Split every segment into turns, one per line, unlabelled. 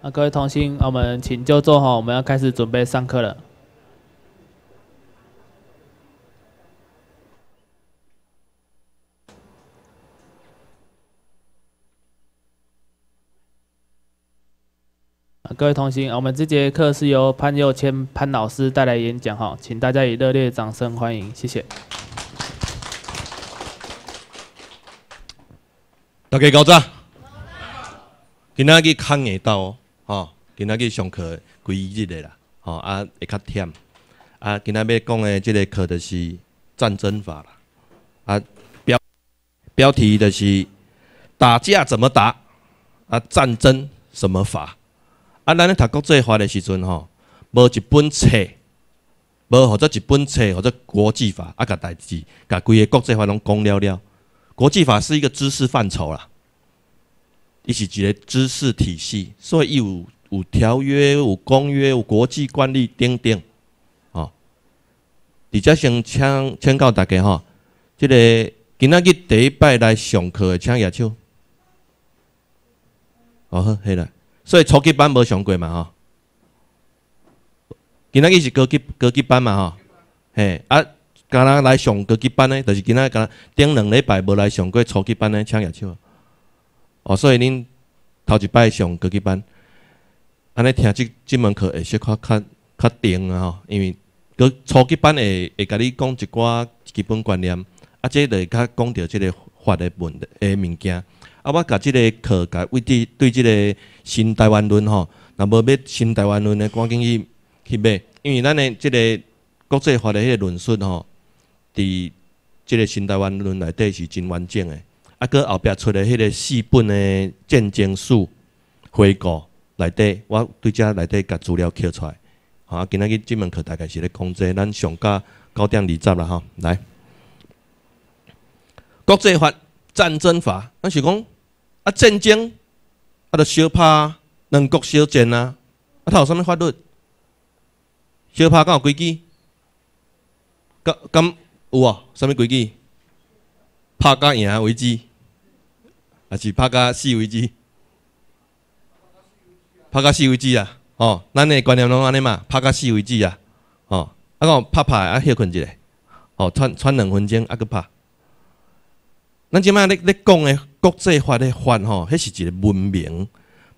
啊，各位同心，我们请就坐哈，我们要开始准备上课了。各位同学，我们这节课是由潘佑谦潘老师带来演讲哈，请大家以热烈掌声欢迎，谢谢。大家搞炸，今那个看眼到哦。哦，今仔日上课规日的啦，哦啊会较忝，啊今仔日要讲的即个课就是战争法啦，啊标标题就是打架怎么打，啊战争什么法，啊咱咧读国际法的时阵吼，无一本册，无或者一本册或者国际法，啊甲代志甲规个国际法拢讲了了，国际法是一个知识范畴啦。伊是一个知识体系，所以伊有有条约、有公约、有国际惯例，等等。哦，直接先请请教大家吼，即个今仔日第一摆来上课的，请举手。哦好，系啦，所以初级班无上过嘛吼今仔日是高级高级班嘛吼，嘿啊，敢若来上高级班的，就是今仔敢若顶两礼拜无来上过初级班的，请举手。哦，所以恁头一摆上高级班，安尼听即即门课会小可较较定啊吼，因为高初级班会会甲你讲一寡基本观念，啊，这会较讲着即个法的文的物件，啊，我甲即个课甲位置对即个新台湾论吼，若无要新台湾论的，赶紧去去买，因为咱的即个国际法的迄个论述吼，伫即个新台湾论内底是真完整的。啊，搁后壁出的迄个四本的战争史回顾内底，我对遮内底甲资料抾出来。啊，今仔日即门课大概是咧控制咱上加九点二十啦，吼，来。国际法、战争法，咱是讲啊，战争啊，着小拍两国小战啊，啊，它有啥物法律？小拍敢有规矩？敢敢有啊？啥物规矩？拍甲赢为止。啊，是拍到四维机，拍到四维机啊！哦，咱诶观念拢安尼嘛，拍到四维机啊！哦，啊个拍拍啊，歇困一下，哦，喘喘两分钟啊，去拍。咱即摆咧咧讲诶国际法诶法吼，迄是一个文明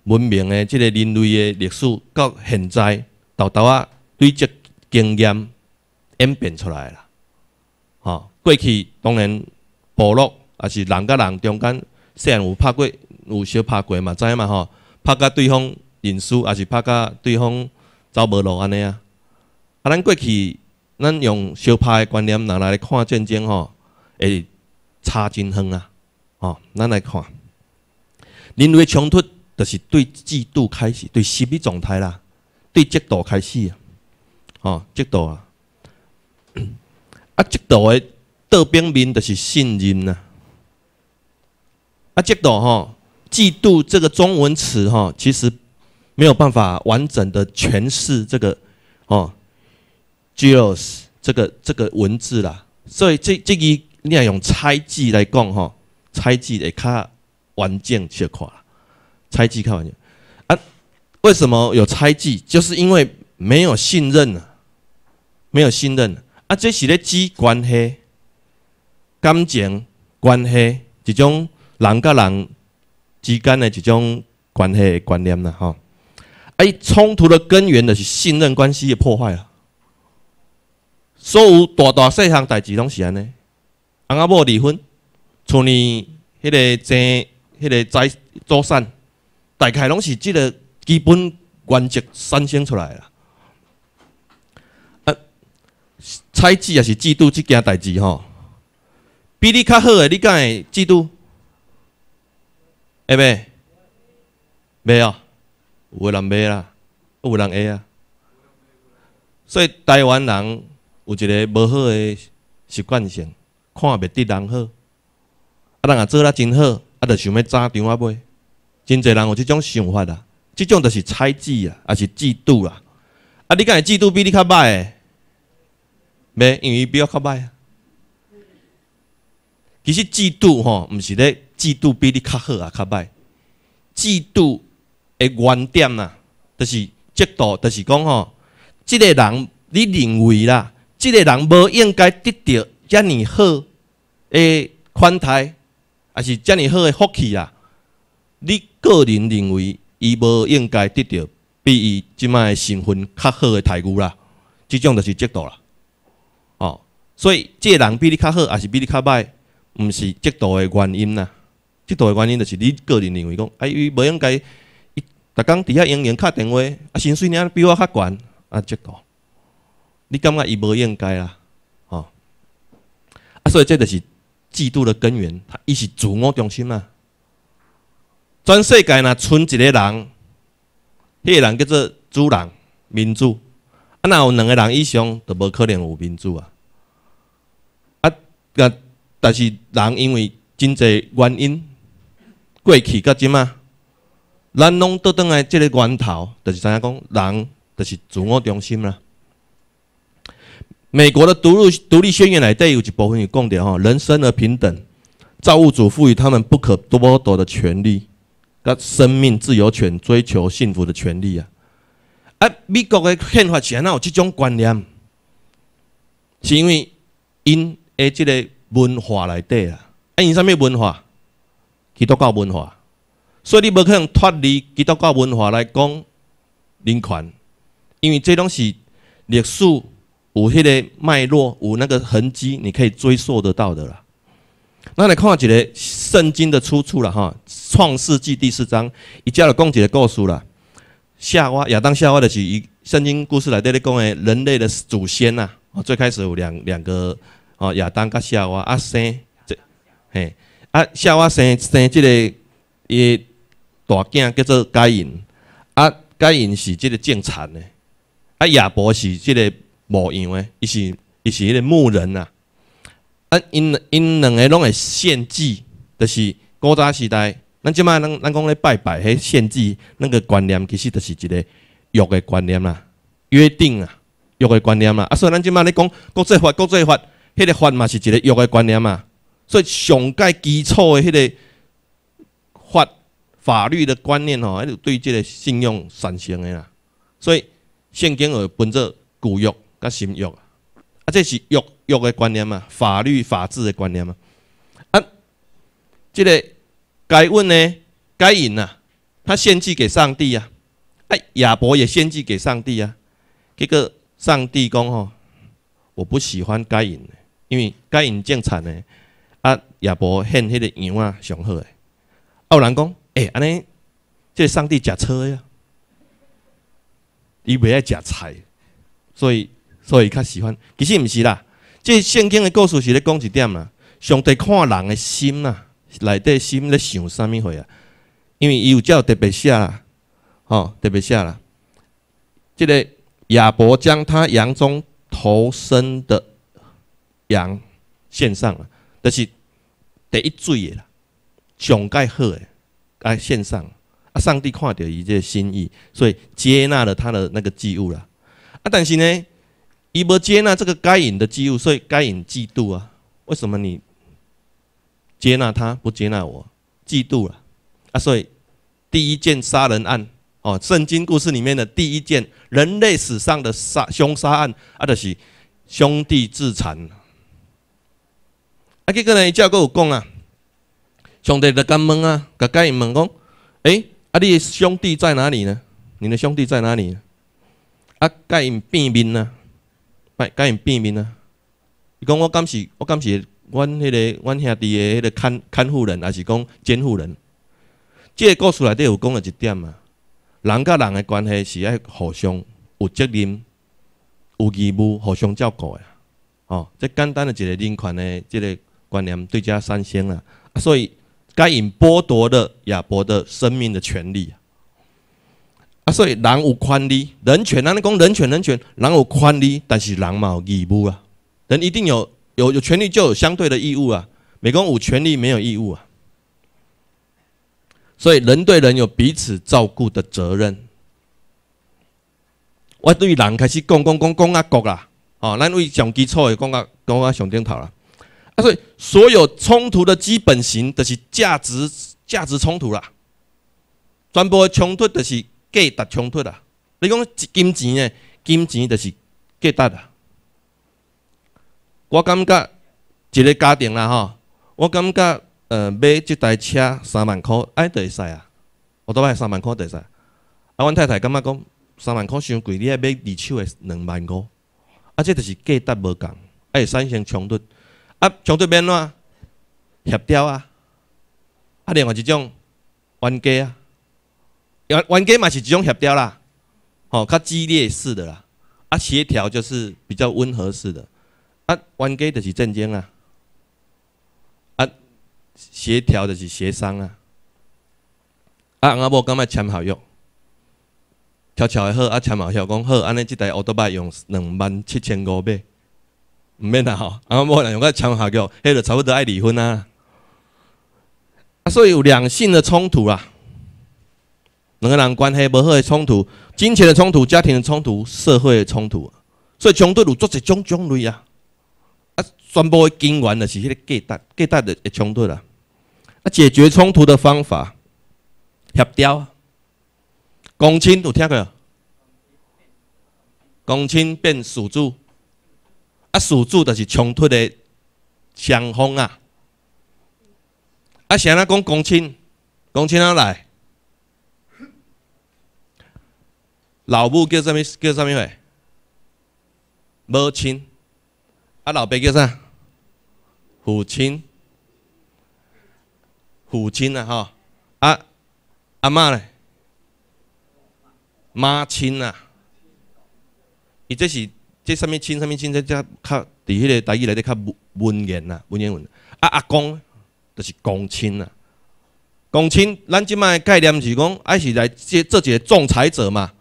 文明诶，即个人类诶历史到现在，豆豆啊累积经验演变出来啦。哦，过去当然部落也是人甲人中间。虽然有拍过，有小拍过嘛，知影嘛吼？拍甲对方认输，还是拍甲对方走无路安尼啊？啊，咱过去咱用小拍的观念拿来看战争吼，会差真远啊！吼，咱来看，人类冲突就是对制度开始，对心理状态啦？对制度开始啊！吼，制度啊！啊，制度诶，倒边面就是信任啊！啊，嫉妒哈！嫉妒这个中文词哈，其实没有办法完整的诠释这个“哦 jealous” 这个这个文字啦。所以这这个你要用猜忌来讲哈，猜忌会较完整些看啦。猜忌较完整。啊，为什么有猜忌？就是因为没有信任啊，没有信任啊，这是咧指关系、感情关系一种。人甲人之间的一种关系观念啦，吼，哎，冲突的根源就是信任关系的破坏啊。所有大大细项代志拢是安尼，人仔某离婚，从你迄个争，迄个在做产，大概拢是即个基本原则产生出来啦。呃，猜忌也是嫉妒即件代志吼，比你较好诶，你敢会嫉妒？会袂？袂啊，有人袂啦，有人会啊。所以台湾人有一个无好的习惯性，看袂得人好，啊，人也做啦真好，啊，就想要早场啊，买。真侪人有即种想法啊，即种就是猜忌啊，也是嫉妒啊。啊，你敢会嫉妒比你较歹，袂，因为比较较歹啊。其实嫉妒吼，毋是咧。制度比你较好啊，较歹。制度诶，原点啊，就是制度，就是讲吼，即个人你认为啦，即个人无应该得到遮尔好诶款待，啊是遮尔好诶福气啊。你个人认为伊无应该得到比伊即卖身份较好诶待遇啦，即种就是制度啦。哦，所以即个人比你较好啊，是比你较歹，毋是制度诶原因啦。即妒的原因就是你个人认为讲，哎，伊无应该，逐天伫遐营业敲电话，啊薪水领比我较悬，啊即个，你感觉伊无应该啦，吼，啊所以这就是嫉妒的根源，伊是自我中心啊。全世界若剩一个人，迄个人叫做主人，民主，啊，若有两个人以上，就无可能有民主啊。啊，但但是人因为真济原因，过去甲即嘛，咱拢倒转来，即个源头就是怎样讲？人就是自我中心啦。美国的独立独立宣言内底有一部分有讲点吼：人生而平等，造物主赋予他们不可剥夺的权利，甲生命、自由权、追求幸福的权利啊。啊，美国的宪法前怎有即种观念，是因为因诶即个文化内底啊，啊因啥物文化？基督教文化，所以你不可能脱离基督教文化来讲人权，因为这拢是历史有迄个脉络，有那个痕迹，你可以追溯得到的啦。那来看下个圣经的出处了哈，《创世纪》第四章，伊叫了讲一个故事啦。夏娃、亚当、夏娃的是伊圣经故事里底咧讲的人类的祖先呐，最开始有两两个哦，亚当甲夏娃啊生这，嘿。啊，下我生生即个伊大囝叫做该隐，啊，该隐是即个种田的，啊，亚伯是即个牧羊的，伊是伊是迄个牧人啊。啊，因因两个拢会献祭，就是古早时代，咱即摆咱咱讲咧拜拜迄献祭那个观念，其实就是一个约的观念啦，约定啊，约的观念啦。啊，所以咱即摆咧讲国际法，国际法，迄个法嘛是一个约的观念嘛。所以上个基础的迄个法法律的观念吼，迄著对即个信用产生的啦。所以圣经会分做旧约、甲新约，啊，这是约约的观念嘛，法律法制的观念嘛。啊，即个该问呢，该引呐，他献祭给上帝啊，啊，亚伯也献祭给上帝啊，结果上帝讲吼，我不喜欢该引的，因为该引敬产的。啊！亚伯献迄个羊啊，上好诶。啊，有人讲：“诶，安尼，即个上帝食菜呀？伊未爱食菜，所以所以较喜欢。其实毋是啦，即圣经诶故事是咧讲一点啦。上帝看人诶心啦，内底心咧想啥物货啊？因为伊有照特别写啦，吼特别写啦。即个亚伯将他羊中头生的羊献上了。”就是第一罪的，啦，上盖好的，啊，线上啊，上帝看到伊这心意，所以接纳了他的那个祭物啦。啊，但是呢，伊不接纳这个该隐的祭物，所以该隐嫉妒啊。为什么你接纳他不接纳我？嫉妒了啊，所以第一件杀人案哦，圣经故事里面的第一件人类史上的杀凶杀案啊，就是兄弟自残。这个伊教个有讲啊，上帝在甘问啊，甲伊问讲，哎，阿你兄弟在哪里呢？你的兄弟在哪里？啊，甲伊变面啊，拜，甲伊变面啊。伊讲我敢是，我敢是，阮迄个阮兄弟的迄个看看护人，还是讲监护人。这个故事内底有讲了一点啊，人甲人的关系是要互相有责任、有义务互相照顾的。哦，这简单的一个人权的这个。关联对家三星了，所以该隐剥夺了亚伯的生命的权利啊！所以人有权利，人权，人讲人权，人权，人有权利，但是人嘛有义务啊！人一定有有有权利就有相对的义务啊！冇讲无权利没有义务啊！所以人对人有彼此照顾的责任。我对人开始讲讲讲讲啊国啦，哦，咱为上基础的讲啊讲啊上顶头啦。所以，所有冲突的基本型就是价值价值冲突啦。全部冲突就是价值冲突啦。你讲金钱诶，金钱就是价值啦。我感觉一个家庭啦，吼，我感觉，呃，买一台车三万箍哎，就会使啊。我倒买三万箍就会使。啊，阮太太感觉讲三万箍伤贵，你爱买二手诶两万五，啊，即就是价值无啊，哎，产生冲突。啊，相对变呐，协调啊，啊，另外一种，冤家啊，冤冤家嘛是一种协调啦，哦，较激烈式的啦，啊，协调就是比较温和式的，啊，冤家就是战争啊，啊，协调就是协商啊，啊，我无刚卖签好约，悄悄的好，啊签好约讲好，安尼即台奥迪曼用两万七千五百。毋免啦吼，啊，两人用个枪下叫，迄都差不多爱离婚啊，所以有两性的冲突啊，两个人关系不好诶，冲突、金钱的冲突、家庭的冲突、社会的冲突，所以冲突有作侪种种类啊。啊，全部的根源就是迄个价值、价值的冲突啦。啊，解决冲突的方法协调，公亲有听过？公亲变属主。啊，属猪就是冲突的双方啊！啊，谁来讲公亲，公亲哪来？老母叫什么？叫什么？话？母亲。啊，老爸叫啥？父亲。父亲啊，吼！啊，阿妈呢？妈亲啊！伊这是。即什物亲什物亲，即只较伫迄个台语内底较文文言啊文言文。阿阿公就是公亲啊，公亲。咱即摆概念是讲，爱是来即做一个仲裁者嘛。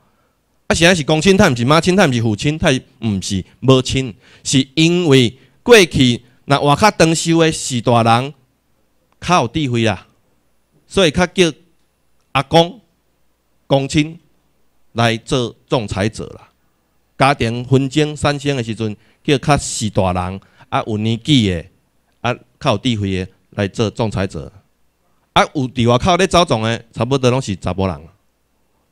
啊是在是公亲太，毋是妈亲太，毋是父亲太，毋是母亲。是因为过去若外较长寿诶士大人较有智慧啊，所以较叫阿公公亲来做仲裁者啦。家庭纷争产生的时候，叫较是大人啊，有年纪的啊，较有智慧的来做仲裁者。啊，有伫外口咧走众的，差不多拢是查甫人。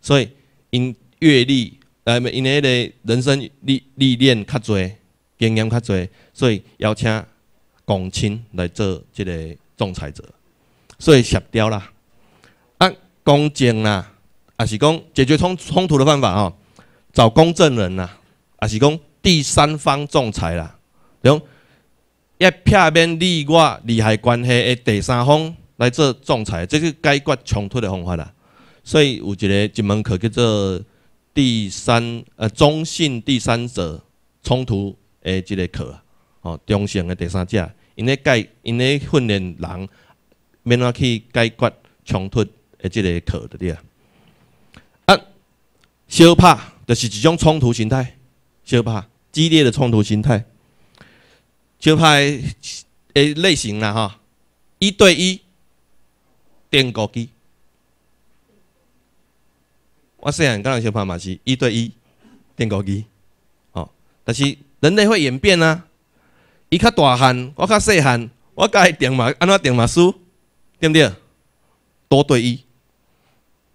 所以因阅历，呃，因迄个人生历历练较侪，经验较侪，所以邀请公证来做这个仲裁者。所以协调啦，啊，公正啦，啊，是讲解决冲冲突的办法哦，找公证人呐。啊，是讲第三方仲裁啦，等讲一撇免利我利害关系的第三方来做仲裁，这是解决冲突的方法啦。所以有一个一门课叫做第三呃中性第三者冲突的这个课，哦中性的第三者，因为解因为训练人免我去解决冲突的这个课的啦。啊，小拍就是一种冲突心态。就怕激烈的冲突心态，就怕诶类型啦哈，一对一，电高机。我细汉刚来就怕嘛是，一对一，电高机，哦，但是人类会演变啊，伊较大汉，我较细汉，我甲伊定嘛，安怎定嘛输，对不对？多对一，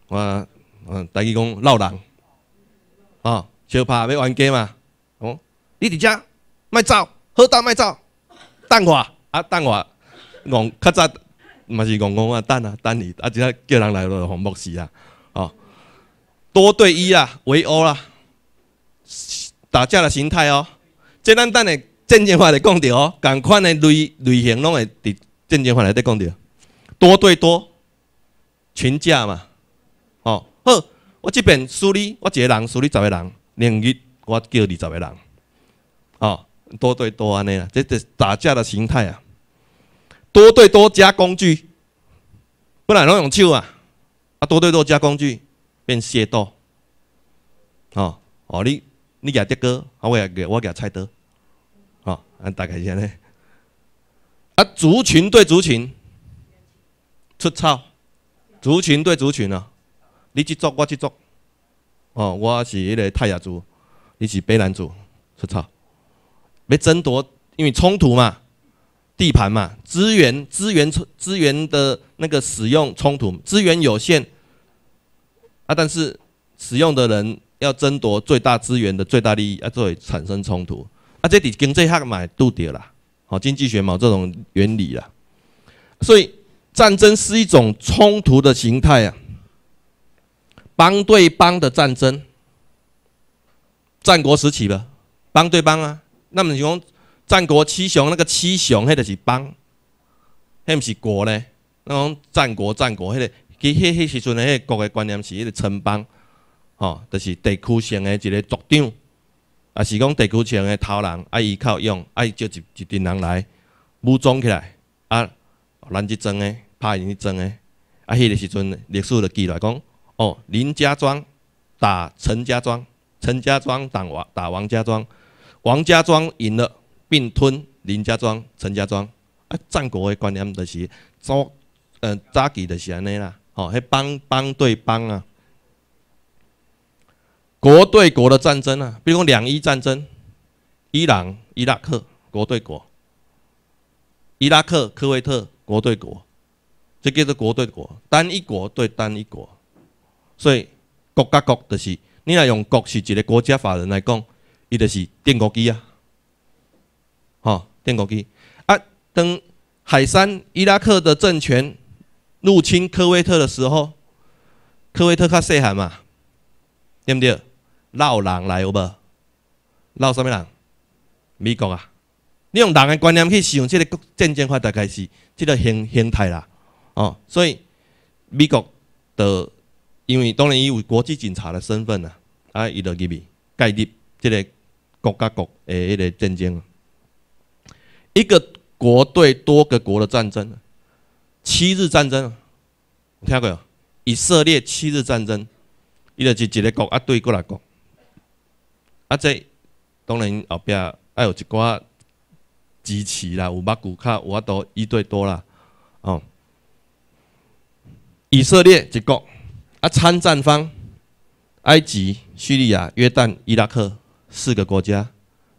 我，嗯，等于讲闹人，哦，就怕要冤家嘛。哦，你伫遮卖走，好大卖走，等我啊等我，戆较早嘛是戆戆啊等啊等伊，啊即要叫人来了，红木死啊，哦，多对一啊，围殴啦，打架的形态哦。即咱等下正治法来讲着哦，共款的类类型拢会伫正治法内底讲着，多对多群架嘛，哦好，我即边输你，我一个人输你十个人，另日。我叫二十个人，哦，多对多安尼啊，这是打架的形态啊。多对多加工具，本来拢用手啊，啊多对多加工具变械刀，哦哦，你你举德哥，啊我举我举菜刀，哦，啊，大概像呢。啊，族群对族群，出操，族群对族群啊，你去做，我去做，哦，我是迄个泰雅族。一起被拦住，说操，被争夺，因为冲突嘛，地盘嘛，资源资源资源的那个使用冲突，资源有限啊，但是使用的人要争夺最大资源的最大利益，啊，所以产生冲突啊，这得跟这下嘛，杜劫了，好，经济学嘛，这种原理啦，所以战争是一种冲突的形态啊，帮对帮的战争。战国时期吧，帮对帮啊！那么讲战国七雄，那个七雄迄个是帮，迄毋是国呢？那讲战国战国迄个，其迄迄时阵的迄个国个观念是迄个称邦，吼，就是地区性的一个族长，也是讲地区性个头人，要依靠用，要召集一群人来武装起来，啊，咱去争的，拍人去争的，啊，迄个时阵历史就记来讲，哦，林家庄打陈家庄。陈家庄打王打王家庄，王家庄赢了，并吞林家庄、陈家庄。啊，战国的观念，就是的呃，早期就是安尼嘞啦。吼迄帮帮对帮啊，国对国的战争啊，比如两伊战争，伊朗、伊拉克国对国，伊拉克、科威特国对国，这叫做国对国，单一国对单一国。所以国家国的是。你若用国是一个国家法人来讲，伊就是电国机啊，吼，电国机。啊，当海山伊拉克的政权入侵科威特的时候，科威特较细汉嘛？对毋对？捞人来有无？捞什物人？美国啊！你用人的观念去想，即个国政政发大概是即个形形态啦，哦，所以美国的。因为当然，伊有国际警察的身份啊，啊，伊就入去介入即个国家国诶迄个战争，一个国对多个国的战争，七日战争，有听过无？以色列七日战争，伊就是一个国啊，对过来讲，啊，这当然后壁哎有一寡支持啦，有目卡，有法度一对多啦，哦，以色列一个。啊，参战方：埃及、叙利亚、约旦、伊拉克四个国家，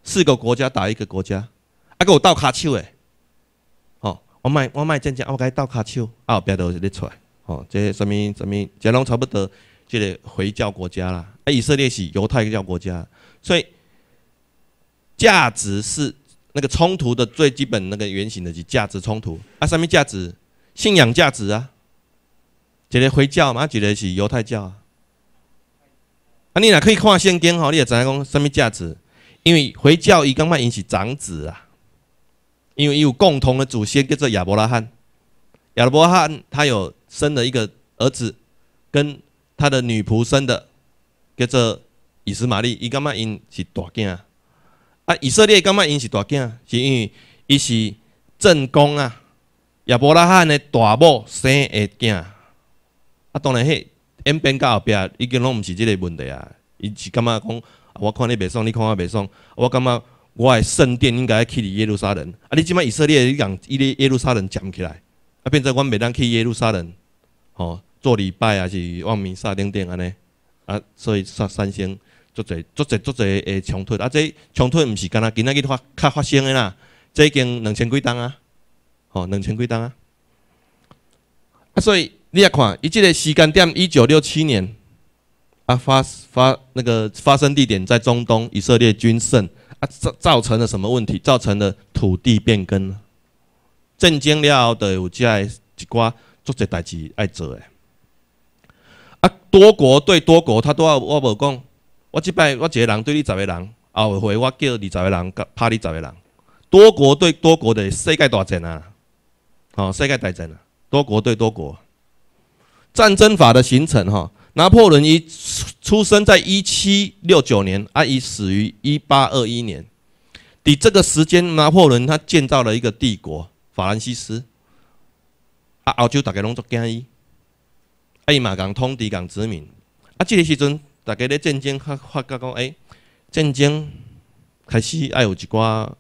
四个国家打一个国家，啊，给我倒卡丘诶！哦，我卖我卖正正，我该倒卡啊后边都一立出。哦，这什么什么，这拢差不多，就个回教国家啦。啊，以色列是犹太教国家，所以价值是那个冲突的最基本那个原型的是价值冲突。啊，什么价值？信仰价值啊！一个回教，嘛，一个是犹太教啊？啊，你若可以看圣经吼，你也知影讲什物价值？因为回教伊感觉因是长子啊，因为伊有共同的祖先叫做亚伯拉罕。亚伯拉罕他有生了一个儿子，跟他的女仆生的，叫做以斯玛利。伊感觉因是大囝啊？啊，以色列感觉因是大囝？是因为伊是正宫啊。亚伯拉罕的大母生的囝。啊，当然，迄演边到后壁已经拢毋是即个问题啊！伊是感觉讲？我看你袂爽，你看我袂爽。我感觉我的圣殿应该去伫耶路撒冷。啊，你即摆以色列共伊哩耶路撒冷占起来，啊，变成阮袂当去耶路撒冷，吼，做礼拜啊，是往明沙顶顶安尼。啊，所以煞三星足侪足侪足侪诶冲突。啊，这冲突毋是干呐今仔日发较发生诶啦！这已经两千几单啊，吼，两千几单啊。啊，所以。你也看，伊即个时间点，一九六七年啊发发那个发生地点在中东，以色列军胜啊造造成了什么问题？造成了土地变更，震惊了的有在一寡做些代志爱做诶。啊，多国对多国，他都我无讲，我即摆我一个人对你十个人，后回我叫二十个人，拍你十个人。多国对多国的世界大战啊，吼，世界大战啊，多国对多国。战争法的形成，哈，拿破仑一出生在一七六九年，啊，已死于一八二一年。伫这个时间，拿破仑他建造了一个帝国，法兰西斯。啊，澳洲大家拢做伊，啊，伊嘛讲通敌讲殖民。啊，这个时阵，大家咧战争，发发觉讲，诶，战争开始爱有一寡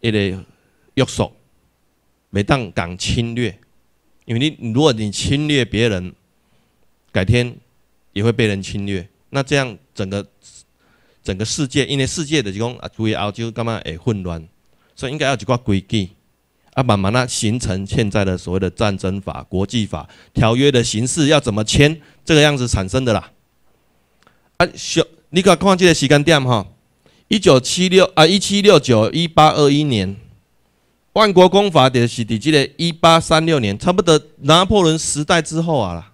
迄个约束，袂当讲侵略。因为你如果你侵略别人，改天也会被人侵略。那这样整个整个世界，因为世界的这种啊，注意澳洲干嘛会混乱，所以应该要一个规矩，啊，慢慢啊形成现在的所谓的战争法、国际法条约的形式，要怎么签，这个样子产生的啦。啊，小你可看这个时间点哈，一九七六啊，一七六九，一八二一年。万国公法就是伫即个一八三六年，差不多拿破仑时代之后啊啦，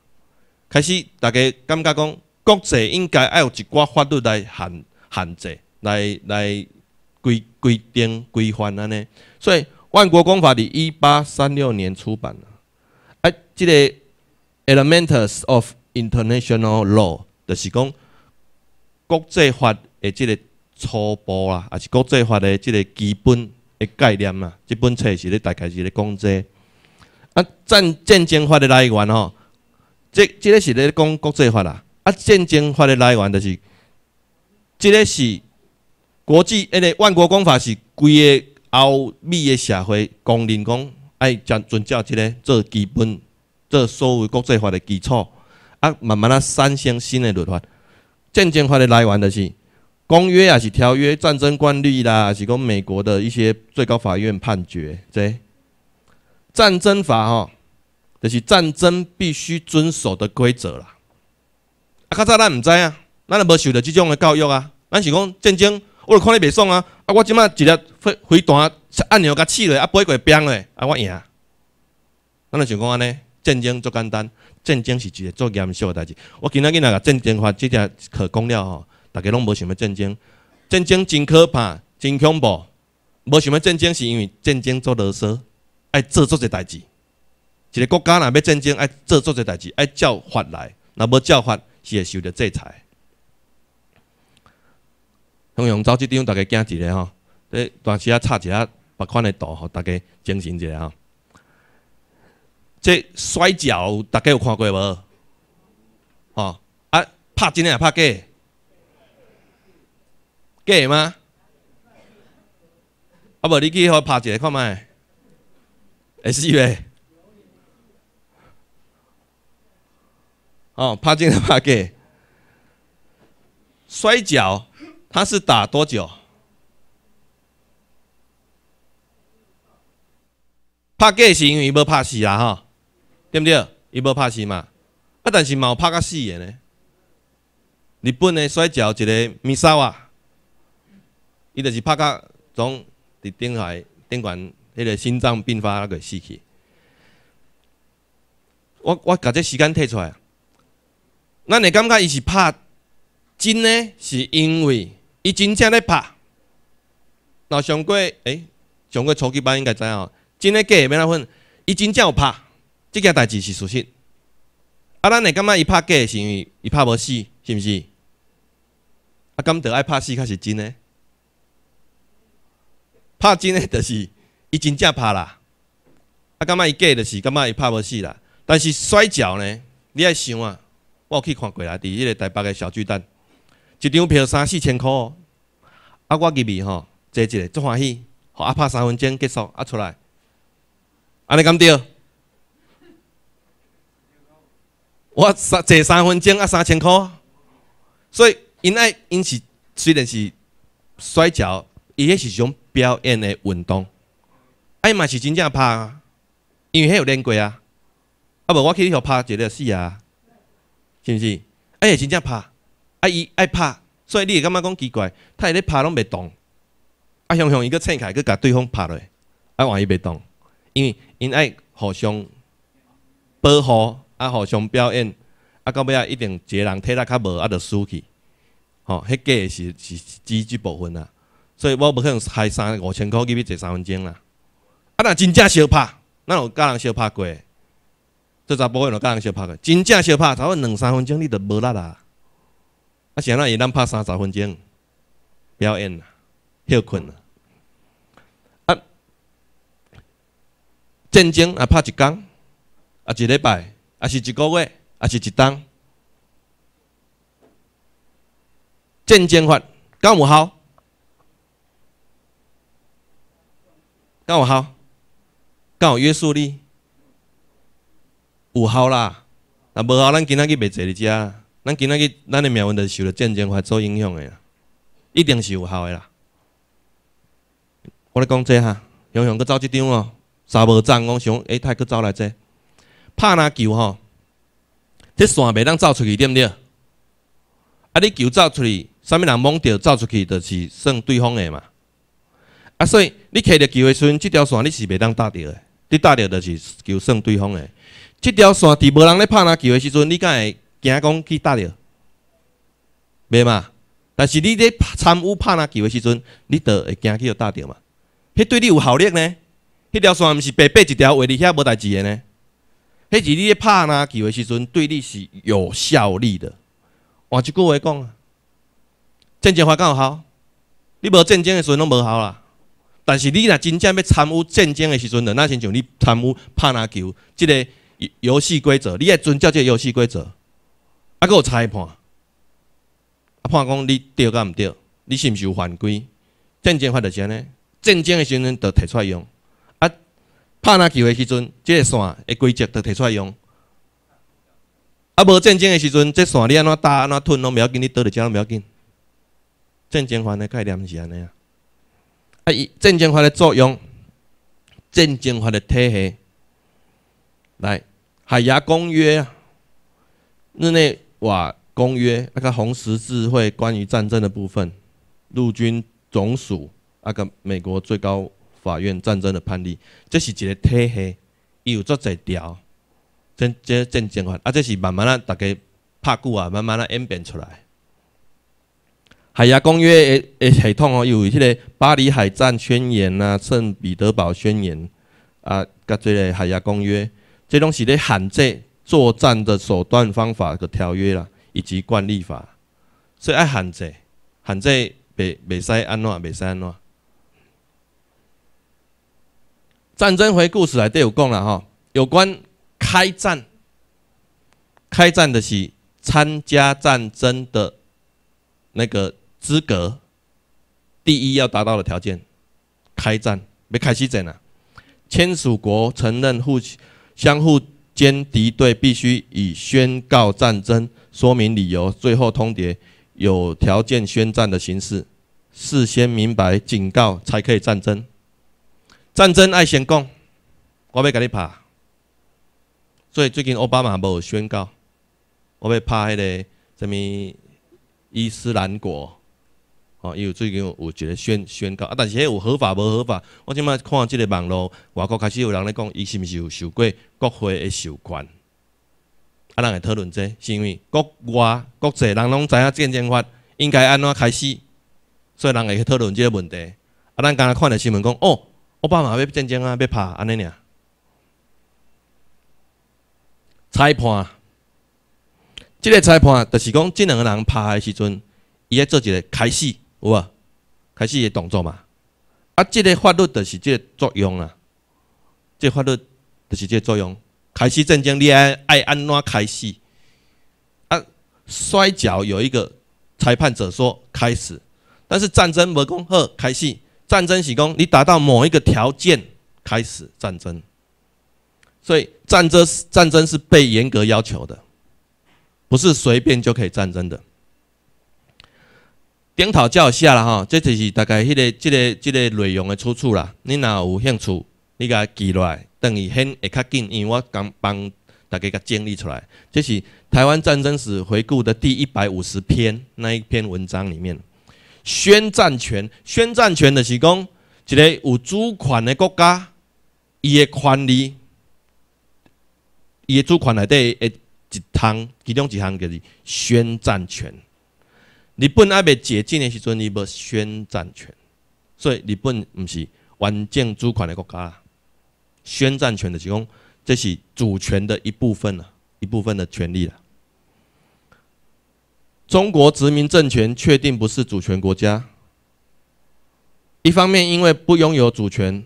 开始大家感觉讲国际应该爱有一寡法律来限限制、来来规规定、规范啊尼。所以万国公法伫一八三六年出版了。哎，这个《Elements of International Law》就是讲国际法的即个初步啦，也是国际法的即个基本。的概念嘛，这本册是咧大概是咧讲这，啊，战战争法的来源吼，这这个是咧讲国际法啦，啊，战争法的来源就是，这个是国际，诶，万国公法是规个欧美的社会公认讲爱将遵照这个做基本，做所有国际法的基础，啊，慢慢啊产生新的律法，战争法的来源就是。公约啊，是条约、战争惯例啦，是讲美国的一些最高法院判决。对，战争法吼，就是战争必须遵守的规则啦。啊，较早咱毋知啊，咱也无受着即种的教育啊。咱是讲战争，我看你袂爽啊，啊，我即摆一粒飞飞弹，按钮甲刺落，啊，飞过兵咧，啊，我赢。咱着想讲安尼，战争足简单，战争是一个足严肃的代志。我今仔日若甲战争法即条课讲了吼。大家拢无想要战争，战争真可怕，真恐怖。无想要战争，是因为战争做啰嗦，爱做做些代志。一个国家若要战争，爱做做些代志，爱照法来。若无照法，是会受到制裁。红样走即张，大家惊一下吼。这段时啊，插一下别款的图，吼，大家精神一下吼。这摔跤，大家有看过无？哦，啊，拍真啊，拍假。给吗？啊无你去互拍一下看卖，会死袂？哦，拍真诶，拍给。摔跤他是打多久？拍给是因为伊要拍死啦，吼，对毋对？伊要拍死嘛。啊，但是嘛有拍甲死诶呢。日本诶摔跤一个米沙瓦。伊就是拍甲总伫顶下顶悬迄个心脏病发，那个死去。我我甲这时间摕出来，咱会感觉伊是拍真呢？是因为伊真正咧拍，若上过诶，上过初级班应该知哦，真诶假？诶变哪分？伊真正有拍，即件代志是事实。啊，咱会感觉伊拍假是因为伊拍无死，是毋是？啊，感觉爱拍死较是真诶。怕真的就是伊真正拍啦，啊！感觉伊假就是感觉伊拍无死啦？但是摔跤呢，你爱想啊，我有去看过啦，伫迄个台北的小巨蛋，一张票三四千箍，啊！我入面吼坐一个足欢喜，吼啊！拍三分钟结束啊！出来，安尼敢对？我三坐三分钟啊，三千箍。所以因爱因是虽然是摔跤，伊迄是种。表演的运动，哎嘛是真正拍，啊，因为迄有练过啊。啊无我去以拍一个死啊，是毋是？哎，真正拍，啊伊爱拍，所以你会感觉讲奇怪，他咧拍拢袂动。啊雄雄伊个起来，去甲对方拍落，啊万一袂动，因为因爱互相保护，啊互相表演，啊到尾啊一定一个人体力较无，啊着输去。吼，迄个是是即部分啊？所以我不可能开三五千块去坐三分钟啦。啊，若真正相拍，咱有甲人相拍过，做查甫个有甲人相拍过。真正相拍，差不多两三分钟，你都无力啦。啊，像那伊咱拍三十分钟，表演啦，休困啦。啊，战争啊，拍一工，啊一礼拜，啊是一个月，啊是一冬。战争法敢有效。够有效，够有约束力，有效啦。那无效，咱今仔日袂坐伫遮，咱今仔日咱的命运就是受着战争发作影响的啦。一定是有效的啦。我咧讲即哈、英雄阁走一张哦，三无仗，讲想，哎，他阁走来者，拍哪球吼？这线未当走出去，对不对？啊，你球走出去，啥物人懵着走出去，就是算对方的嘛。啊，所以。你揢着球的时阵，即条线你是袂当搭着的。你搭着就是球胜对方的。即条线伫无人咧拍篮球的时阵，你敢会惊讲去搭着？袂嘛？但是你咧参与拍篮球的时阵，你着会惊去着搭着嘛？迄对你有效力呢？迄条线毋是白白一条话，你遐无代志的呢？迄是你咧拍篮球的时阵对你是有效力的。换一句话讲，正经话敢有效？你无正经的时阵拢无效啦。但是你若真正要参与战争的时阵若那亲像你参与拍篮球，即个游戏规则，你爱遵照即个游戏规则。啊，有裁判，啊判讲你对甲毋对，你是毋是有犯规？战争发是安呢？战争的时阵，得摕出用。啊，拍篮球的时阵，即、个线的规则得摕出用。啊，无战争的时阵，这线你安怎打安怎吞拢，不要紧，你倒到食拢不要紧。战争法的概念是安尼啊。啊！以战争法的作用，战争法的体系，来《海牙公约》、日内瓦公约、那个红十字会关于战争的部分、陆军总署、那个美国最高法院战争的判例，这是一个体系，伊有足侪条，正这战争法，啊，这是慢慢啊，大家拍鼓啊，慢慢啊演变出来。海牙公约诶诶系统哦，有迄个巴黎海战宣言呐、圣彼得堡宣言啊，甲这个海牙公约，这东西咧限制作战的手段方法的条约啦，以及惯例法，所以爱限制，限制别袂使安怎，袂使安怎。战争回顾史来都有讲了哈，有关开战，开战的是参加战争的那个。资格第一要达到的条件，开战没开始在啊？签署国承认互相互间敌对，必须以宣告战争、说明理由、最后通牒、有条件宣战的形式，事先明白警告才可以战争。战争爱先讲，我要给你拍。所以最近奥巴马无宣告，我拍迄个什么伊斯兰国。哦，伊有最近有一个宣宣告，啊，但是迄有合法无合法，我即摆看即个网络，外国开始有人咧讲，伊是毋是有受过国会的授权，啊，人会讨论即，是因为国外国际人拢知影战争法应该安怎开始，所以人会去讨论即个问题，啊，咱刚才看着新闻讲，哦，奥巴马要战争啊，要拍安尼尔，裁判，即个裁判就是讲，即两个人拍的时阵，伊咧做一个开始。有啊，开始的动作嘛，啊，这个法律就是这作用啊。这法律就是这作用。开始战争，你爱爱安怎开始？啊，摔跤有一个裁判者说开始，但是战争没讲好开始，战争是讲你达到某一个条件开始战争，所以战争战争是被严格要求的，不是随便就可以战争的。顶头才有写了吼，这就是大概迄个、即个、即个内容的出处啦。你若有兴趣，你甲记落，来，等伊现会较紧，因为我刚帮大家甲整理出来。这是台湾战争史回顾的第一百五十篇那一篇文章里面，宣战权。宣战权就是讲一个有主权的国家，伊的权利，伊的主权内底的一项，其中一项就是宣战权。日本阿没解禁的时阵，伊无宣战权，所以日本不是完整主权的国家。宣战权的是讲这是主权的一部分了，一部分的权利了。中国殖民政权确定不是主权国家，一方面因为不拥有主权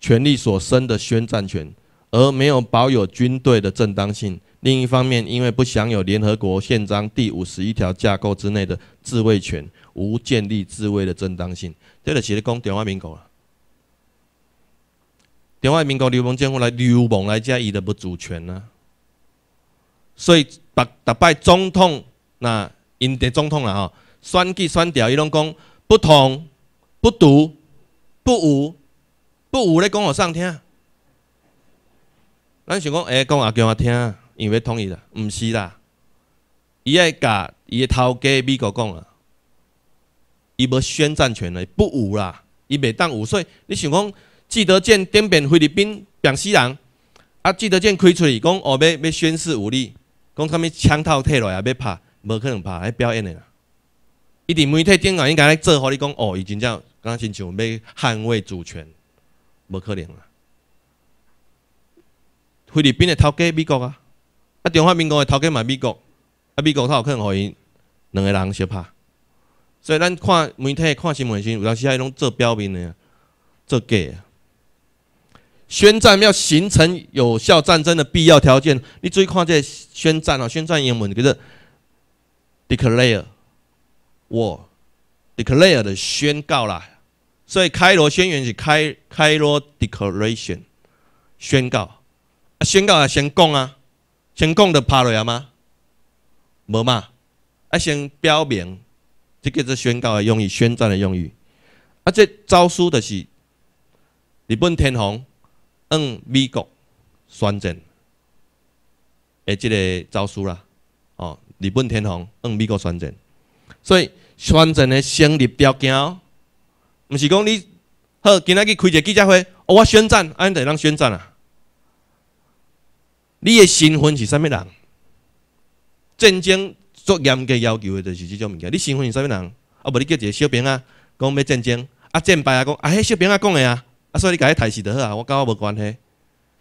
权利所生的宣战权，而没有保有军队的正当性。另一方面，因为不享有联合国宪章第五十一条架构之内的自卫权，无建立自卫的正当性。这得起的讲中华民国啊，中华民国流氓政府来流氓来遮，伊的不主权啊，所以，把打败总统，那因的总统了吼，选举选掉，伊拢讲不通、不读、不武、不武的讲我上天。咱想讲，哎，讲阿叫阿听。因为同意啦，毋是啦，伊爱甲伊头家美国讲啦，伊要宣战权嘞，不有啦，伊袂当有所以，你想讲，记得见点边菲律宾病死人，啊记得见开出来讲哦要要宣誓武力，讲啥物枪头摕落啊要拍，无可能拍，来表演诶啦，伊伫媒体顶啊，应该经做合你讲哦，伊真正，敢若亲像要捍卫主权，无可能啦，菲律宾的头家美国啊。啊！电话民国的头家嘛，美国，啊！美国他有可能互伊两个人相拍，所以咱看媒体看新闻时，有当时伊拢做表面呢，做给宣战要形成有效战争的必要条件。你意看这宣战哦，宣战英文叫做 declare war，declare 的宣告啦。所以开罗宣言是开开罗 declaration 宣告，啊，宣告啊先讲啊。先讲着拍落来吗？无嘛，啊先表明，即叫做宣告的用语，宣战的用语。啊这诏书的是日本天皇按美国宣战，诶即个诏书啦，哦日本天皇按美国宣战，所以宣战的先立标哦，毋是讲你好，今仔去开一个记者会，我宣战，安会当宣战啊？你诶身份是啥物人？战争作严格要求诶，就是即种物件。你身份是啥物人？啊，无你叫一个小兵啊，讲要战争啊，战败啊，讲啊，迄小兵啊讲诶啊，啊，所以你家己刣死就好啊，我甲我无关系。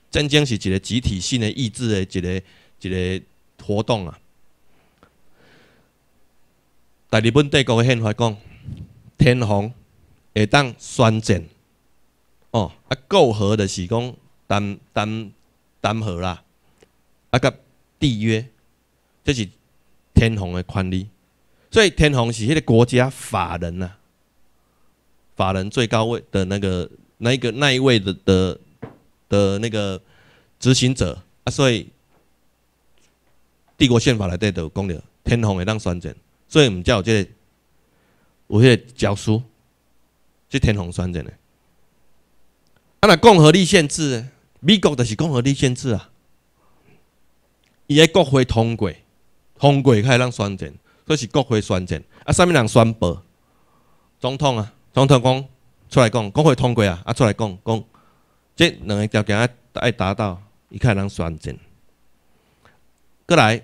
战争是一个集体性诶意志诶，一个一个活动啊。大日本帝国宪法讲，天皇下当宣战哦，啊，共和就是讲单单单和啦。啊甲缔约，这是天皇的权利。所以天皇是迄个国家法人呐，法人最高位的那个、那一个、那一位的的的那个执行者啊。所以帝国宪法里底都讲了，天皇会当选任，所以唔叫这，有些教书是天皇选任的。那共和立宪制，美国的是共和立宪制啊。伊个国会通过，通过开始咱宣战，以是国会宣战。啊，啥物人宣报？总统啊，总统讲出来讲，国会通过啊，啊出来讲讲，即两个条件要达到，伊开会咱宣战。过来，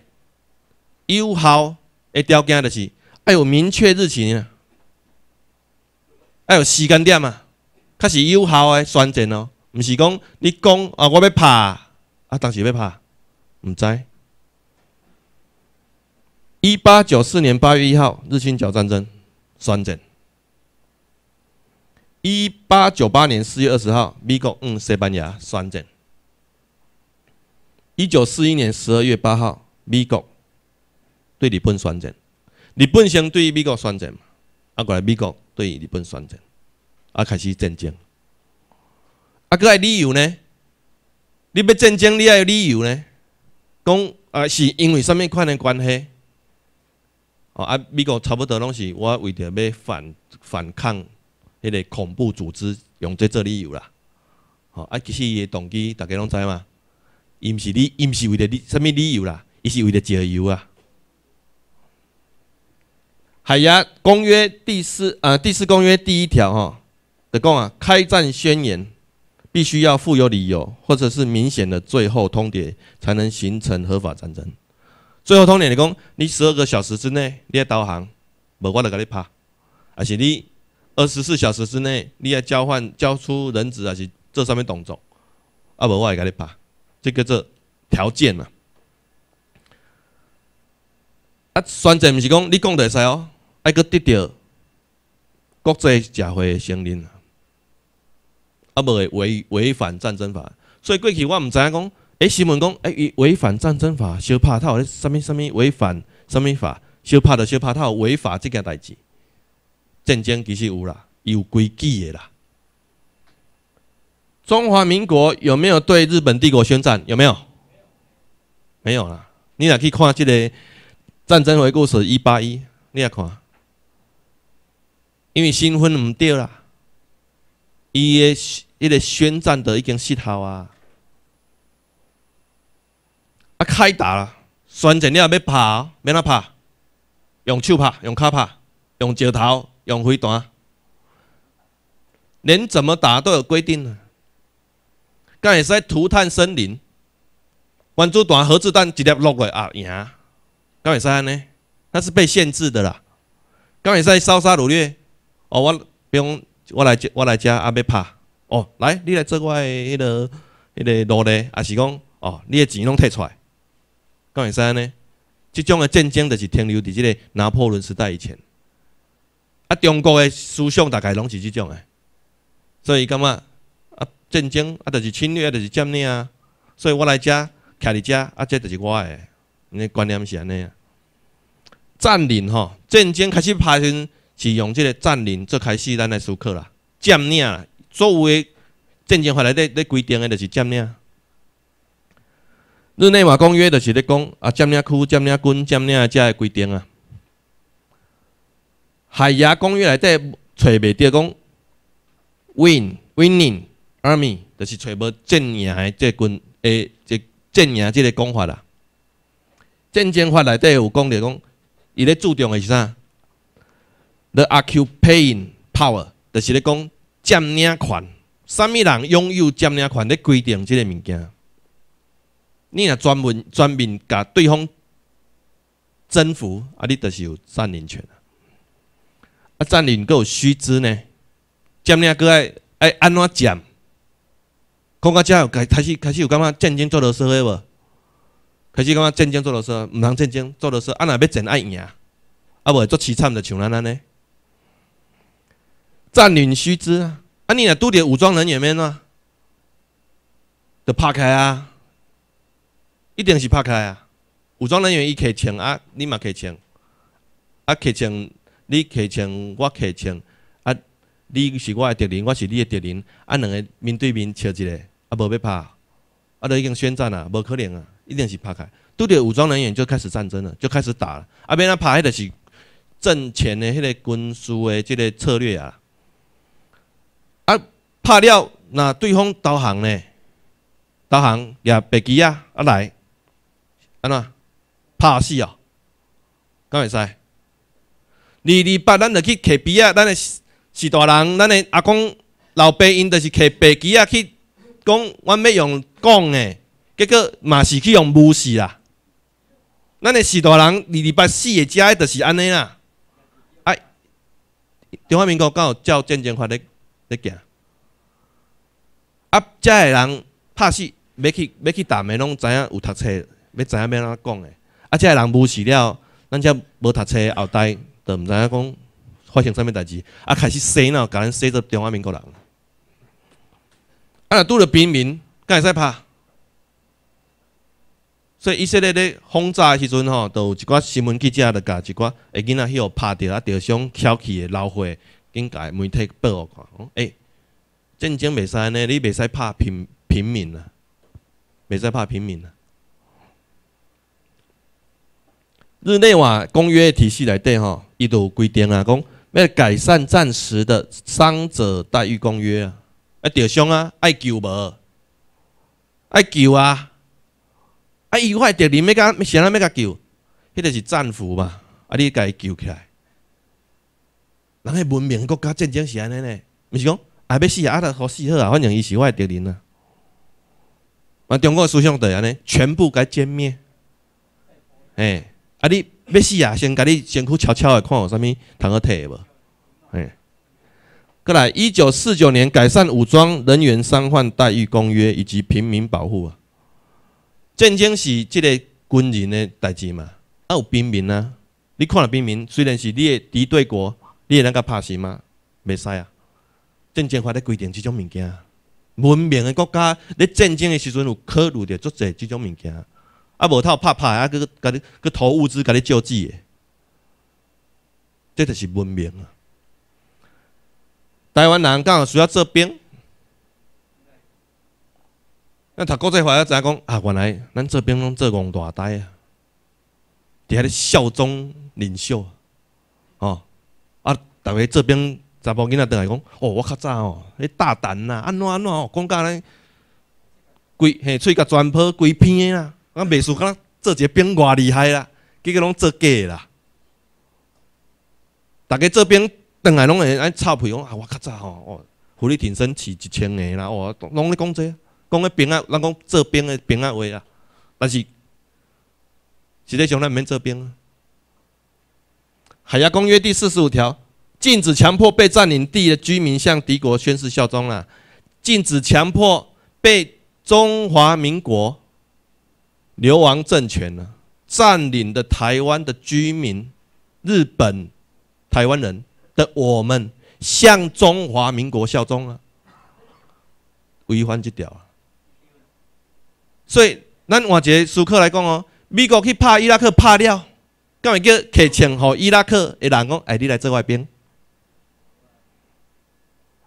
有效诶条件著是，要有明确日期，要有时间点啊，较是有效诶宣战哦，毋是讲你讲啊，我要拍啊，当时要拍，毋知。一八九四年八月一号，日清甲战争，宣战。一八九八年四月二十号，美国嗯，西班牙宣战。一九四一年十二月八号，美国对日本宣战。日本先对美国宣战嘛，啊，过来美国对日本宣战，啊，开始战争。啊，过来理由呢？你要战争，你爱理由呢？讲啊，是因为什么款的关系？哦，啊，美国差不多拢是我为着要反反抗迄个恐怖组织用这做理由啦。哦，啊，其实伊动机大家拢知嘛，伊毋是哩，伊毋是为着哩，啥物理由啦，伊是为着石油啊。海牙公约第四，呃，第四公约第一条，吼，著讲啊，开战宣言必须要附有理由，或者是明显的最后通牒，才能形成合法战争。最后通电话讲，你十二个小时之内，你要导航，无我来甲你拍；，还是你二十四小时之内，你要交换、交出人质，还是这上面动作，啊，无我会甲你拍。这个这条件啊。啊，宣传毋是讲你讲会使哦，还佫得到国际社会的承认，啊，啊无违违反战争法。所以过去我毋知影讲。哎，新闻讲，诶、伊违反战争法，小怕他有啥物啥物违反啥物法，小怕就小怕他有违法这件代志。战争其实有啦，有规矩诶啦。中华民国有没有对日本帝国宣战？有没有？没有啦。你若去看这个战争回顾史一八一，你也看。因为新婚唔对啦，伊诶伊个宣战都已经失效啊。啊，开打啦！宣战了也要拍，要哪拍？用手拍，用脚拍，用石头，用飞弹，连怎么打都有规定呐。讲会使涂炭森林，原子弹、核子弹直接落去啊，赢，敢会使安尼？那是被限制的啦。敢会使烧杀掳掠，哦，我不用我来我来遮也要拍。哦，来你来做我的迄个迄个奴隶，还是讲哦，你的钱拢摕出来。干会生呢？即种诶战争就是停留伫即个拿破仑时代以前。啊，中国诶思想大概拢是即种诶，所以感觉啊？战争啊，就是侵略，就是占领啊。所以我来遮徛伫遮啊，这就是我诶，你观念是安尼啊？占领吼，战争开始拍生是用即个占领做开始，咱诶思考啦。占领，作为战争法律咧咧规定诶，就是占领。日内瓦公约就是咧讲啊，占领区、占领军、占领家的规定啊。海牙公约内底找袂到讲，win winning army 就是找无正义的这军诶，这阵营这个讲法啦。战争法内底有讲著讲，伊咧注重的是啥？The occupying power 就是咧讲占领权，啥物人拥有占领权咧？规定这个物件。你若专门专门甲对方征服啊，你就是有占领权啊。啊，占领够须知呢，占领过爱爱安怎占？讲到遮有开始开始有感觉战争做老师无？开始感觉战争做老师，毋通战争做老师？啊，若要争爱赢，啊，无足凄惨的像咱安尼。占领须知啊，啊，你若拄着武装人员没呢？都拍开啊！一定是拍开啊！武装人员伊开枪啊，你嘛开枪啊，开枪你开枪我开枪啊，你是我的敌人，我是你的敌人啊，两个面对面笑一个啊，无要拍啊，都已经宣战啊，无可能啊，一定是拍开。拄到武装人员就开始战争了，就开始打了啊。安个拍迄个是挣钱的迄个军事的即个策略啊啊，拍了那对方投降呢？投降也白旗啊，啊来。怎拍死啊！敢会使。二二八，咱去克比啊！咱的是大人，咱阿公、老辈因着是克白旗啊，去讲，阮要用讲诶，结果嘛是去用武屎啦。咱是大人，二二八死诶，只诶都是安尼啦。哎，中华民国敢有照战争法咧咧行。啊，遮诶人拍死，要去要去谈诶，拢知影有读册。要知影要安怎讲诶？啊，即个人无事了，咱只无读册后代，都毋知影讲发生啥物代志，啊，开始洗脑，甲咱洗做中华民国人。啊，拄着平民，敢会使拍？所以以色列咧轰炸诶时阵吼，都有一寡新闻记者咧，甲一寡会囡仔号拍着啊，雕像翘起诶，老花，跟甲媒体报看。诶，战正袂使呢，你袂使拍平平民啊，袂使拍平民啊。日内瓦公约体系来对吼，伊都规定啊，讲要改善战时的伤者待遇公约啊，爱着伤啊，爱救无，爱救啊，啊，伊块敌人要干，想安要干救，迄个是战俘嘛，啊，你该救起来。人迄文明国家战争是安尼呢，毋是讲啊，要死啊，啊，互死好啊，反正伊是块敌人啊。啊，中国思想怎安尼？全部该歼灭，哎。啊！你要死啊！先甲你先去悄悄的看有啥物坦退提无？嘿，过来！一九四九年《改善武装人员伤患待遇公约》以及《平民保护》啊，战争是即个军人的代志嘛？啊，有平民啊？你看了平民，虽然是你的敌对国，你那个拍死吗？袂使啊！战争法咧规定即种物件，文明的国家咧战争的时阵有考虑着足侪即种物件。啊，无透拍拍，啊去，去投物资，甲你救济，诶，这著是文明啊！台湾人有需要做兵，咱读国法，话知影讲啊？原来咱做兵拢做戆大呆啊，伫遐咧效忠领袖，哦，啊，逐个做兵查甫囡仔倒来讲，哦，我较早哦，迄大胆呐，安怎安怎哦，讲甲尼规嘿，喙甲全破鬼片啊！啊，美术啊，做兵外厉害啦，结果拢做假啦。大家做兵倒来拢会安臭屁哦，我较早吼，狐狸挺身饲一千年啦，哦，拢咧讲这，讲咧兵啊，咱讲做兵的兵啊话啦，但是实际上咱毋免做兵啊？《海牙公约》第四十五条，禁止强迫被占领地的居民向敌国宣誓效忠啦，禁止强迫被中华民国。流亡政权呢，占领的台湾的居民，日本台湾人的我们向中华民国效忠啊，违反这条啊。所以，咱换一个时刻来讲哦，美国去拍伊拉克拍了，干会叫克强和伊拉克的人讲，哎，你来做外边，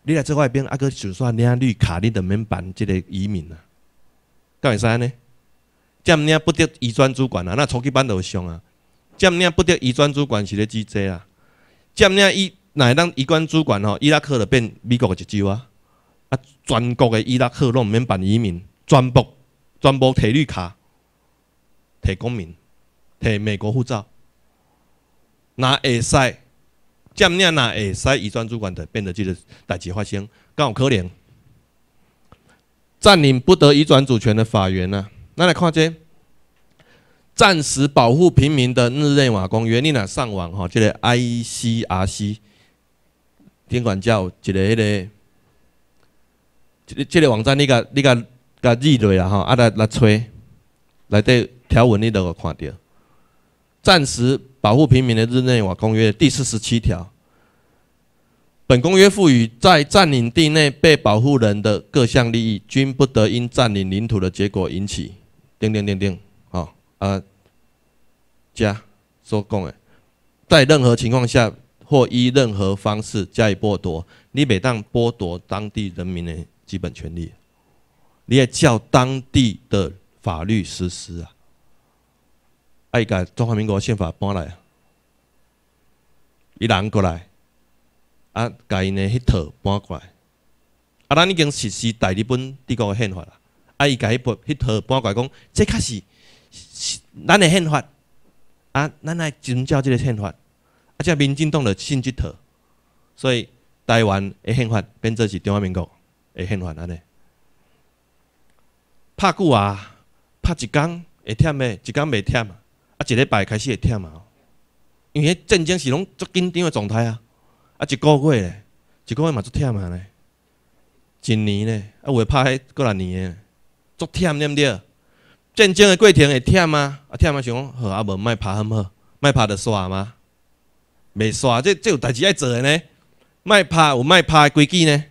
你来做外边，阿哥就算领绿卡，你都免办这个移民啊，干会啥呢？占领不得移转主权啊！那初级班都上啊！占领不得移转主权是咧 G 济啊？占领伊乃当移转主权吼，伊拉克就变美国的一州啊！啊，全国的伊拉克拢毋免办移民，全部全部摕绿卡、摕公民、摕美国护照，那会使占领那会使移转主权的，变得即个代志发生，有可能？占领不得移转主权的法源呢？咱来看这，暂时保护平民的日内瓦公约，你哪上网哈？这个 ICRC 尽管叫一个迄个，这个这个网站你甲你甲甲日落啊哈，啊来来吹，来对条文你都看着暂时保护平民的日内瓦公约第四十七条，本公约赋予在占领地内被保护人的各项利益，均不得因占领领土的结果引起。钉钉钉钉，好啊！加所讲诶，在任何情况下或依任何方式加以剥夺，你每当剥夺当地人民的基本权利，你也叫当地的法律实施啊！爱改中华民国宪法搬来，伊人过来，啊，改因的迄套搬过来，啊，咱已经实施大日本帝国宪法了。啊！伊家迄部、迄套搬过来讲，这较是咱诶宪法啊！咱来遵照即个宪法，啊，即民进党就信即套，所以台湾诶宪法变做是中华民国诶宪法安尼。拍久啊，拍一工会忝诶，一工袂忝啊，啊，一礼拜开始会忝啊，因为战正是拢足紧张诶状态啊！啊，一个月，咧，一个月嘛足忝啊咧，一年咧啊，有诶拍迄几若年诶。足忝了，战争的过程会忝吗？啊忝啊想，好啊，无卖拍很好，卖拍就刷吗？未煞，这这有代志爱做呢。卖拍有卖拍的规矩呢。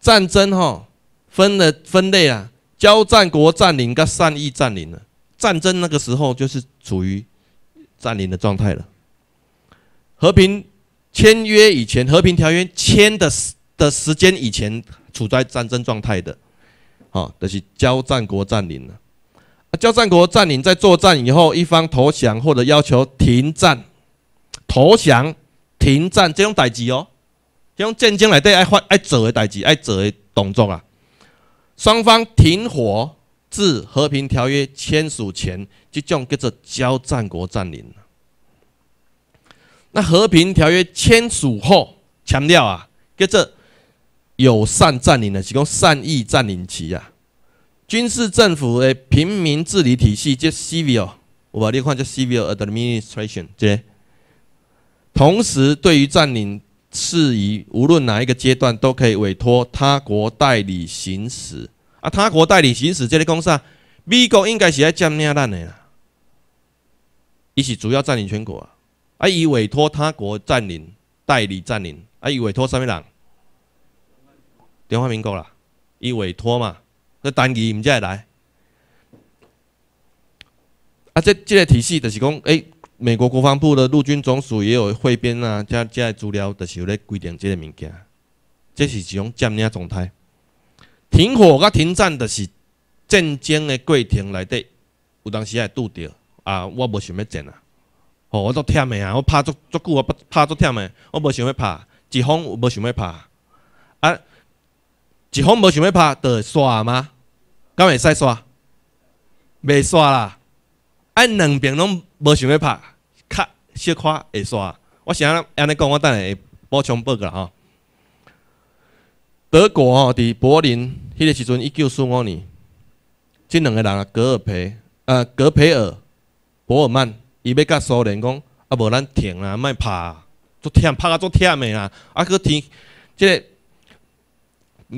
战争吼分了分类啊，交战国占领跟善意占领了。战争那个时候就是处于占领的状态了。和平签约以前，和平条约签的时的时间以前，处在战争状态的。好，这是交战国占领了。交战国占领在作战以后，一方投降或者要求停战、投降、停战这种代志哦，这种战争来底爱发爱做的代志、爱做的动作啊。双方停火至和平条约签署前，即种叫做交战国占领了。那和平条约签署后，强调啊，叫做。友善占领的，是讲善意占领期啊。军事政府的平民治理体系，即 civil，我把你看叫 civil administration。这同时，对于占领事宜，无论哪一个阶段，都可以委托他国代理行使。啊，他国代理行使，这里公司，美国应该是来占领咱的啦。伊是主要占领全国，啊，啊，伊委托他国占领，代理占领，啊，伊委托啥物人。电话民国啦，伊委托嘛，个单据毋才来。啊，即即个体系就是讲，哎，美国国防部的陆军总署也有汇编啊，才才资料，就是有咧规定即个物件。这是一种战略状态。停火甲停战就是战争的过程里底，有当时也拄着啊，我无想要战啊，哦，我都忝诶啊，我拍足足久啊，拍足忝诶，我无想要拍，一方无想要拍，啊。一方无想要拍，就会刷吗？敢会使刷？未刷啦！按两边拢无想要拍，较小快会刷。我想安尼讲，我等下会补充半啦吼。德国吼伫柏林，迄个时阵一九四五年，即两个人啊，戈尔培呃，戈培尔、博尔曼，伊要甲苏联讲，啊无咱停啦，卖拍，足忝，拍啊足忝诶啦，啊佫天即个。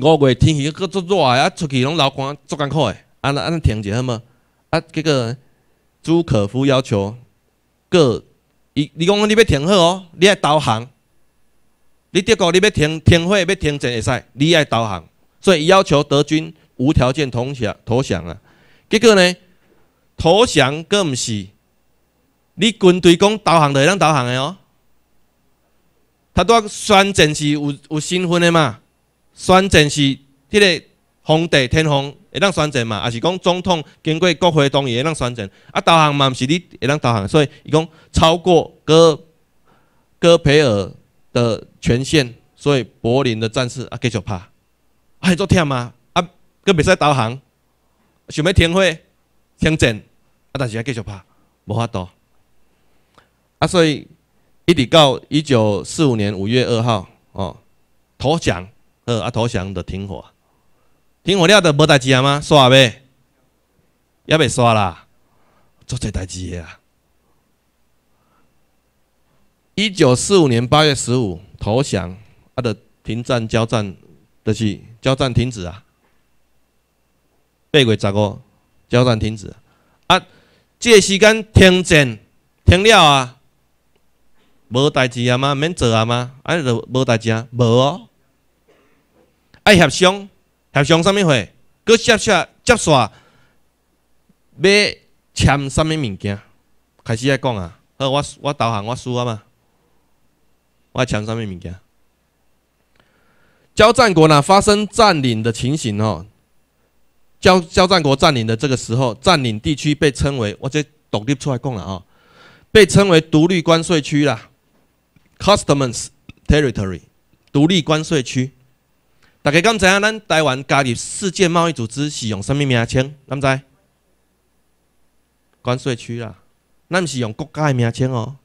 五月天气搁足热个，啊出去拢流汗足艰苦的。安那安那停一下好无？啊，结果，朱可夫要求，个，伊你讲你要停好哦，你爱导航，你德国你要停停火要停阵会使，你爱导航。所以，伊要求德军无条件投降投降啊。结果呢，投降搁毋是，你军队讲投降就当投降诶哦，他都宣战是有有身份的嘛。宣战是迄个皇帝天皇会当宣战嘛，也是讲总统经过国会同意会当宣战。啊，投降嘛，毋是你会当投降，所以伊讲超过戈戈培尔的权限，所以柏林的战士啊继续拍，还做忝啊，啊，佫袂使投降，想要停火、停战，啊，但是啊继续拍，无法度。啊，所以一直到一九四五年五月二号哦投降。呃，啊，投降就停火，停火了就无代志啊吗？刷未？也未刷啦，做些代志啊。一九四五年八月十五，投降，啊，的停战交战的是交战停止啊。八月十五，交战停止，啊，这个时间停战停了啊，无代志啊吗？免做啊吗？啊，就无代志啊，无哦。爱协商，协商什么会？搁接下接下要签什么物件？开始来讲啊！好，我我导航我输啊嘛，我签什么物件？交战国呢发生占领的情形哦，交交战国占领的这个时候，占领地区被称为我这独立出来讲了哦，被称为独立关税区啦，customs territory，独立关税区。大家敢知影？咱台湾加入世界贸易组织是用什物名称？敢知？关税区啦，咱是用国家名称哦。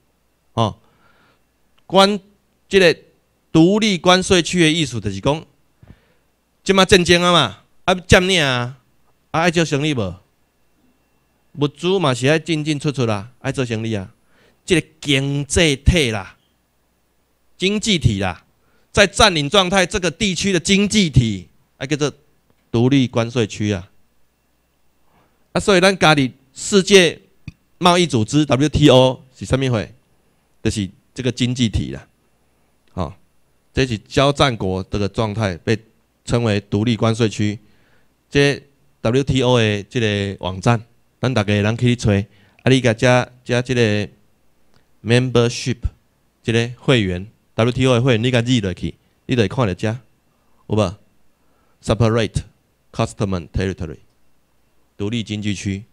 哦，关即个独立关税区的意思就是讲，即马战争啊嘛，啊占领啊，啊爱做生意无？物资嘛是爱进进出出啦，爱做生意啊。即个经济体啦，经济体啦。在占领状态这个地区的经济体，还叫做独立关税区啊。啊，所以咱家里世界贸易组织 WTO 是啥物会？就是这个经济体啦。好，这是交战国这个状态被称为独立关税区。这 WTO 的这个网站，咱大家可以去揣，啊，你甲加加这个 membership，这个会员。WTO 的会，你个记来去，你就会看到只，有不？Separate Custom Territory，独立经济区，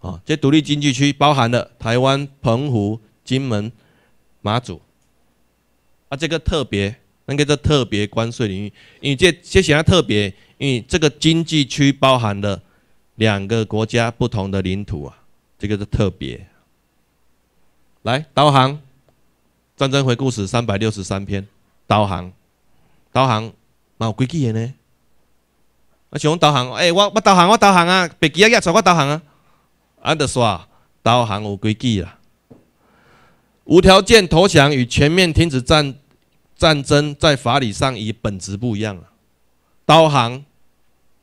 啊，这独立经济区包含了台湾、澎湖、金门、马祖，啊，这个特别，那个叫特别关税领域，因为这这些啊特别，因为这个经济区包含了两个国家不同的领土啊，这个是特别。来，导航。战争回顾史三百六十三篇，导航，导航，有规矩的呢。啊，想导航，哎，我我导航，我导航啊，别急啊，也找我导航啊。俺就说啊，导航有规矩啦。无条件投降与全面停止战战争在法理上与本质不一样啊。导航，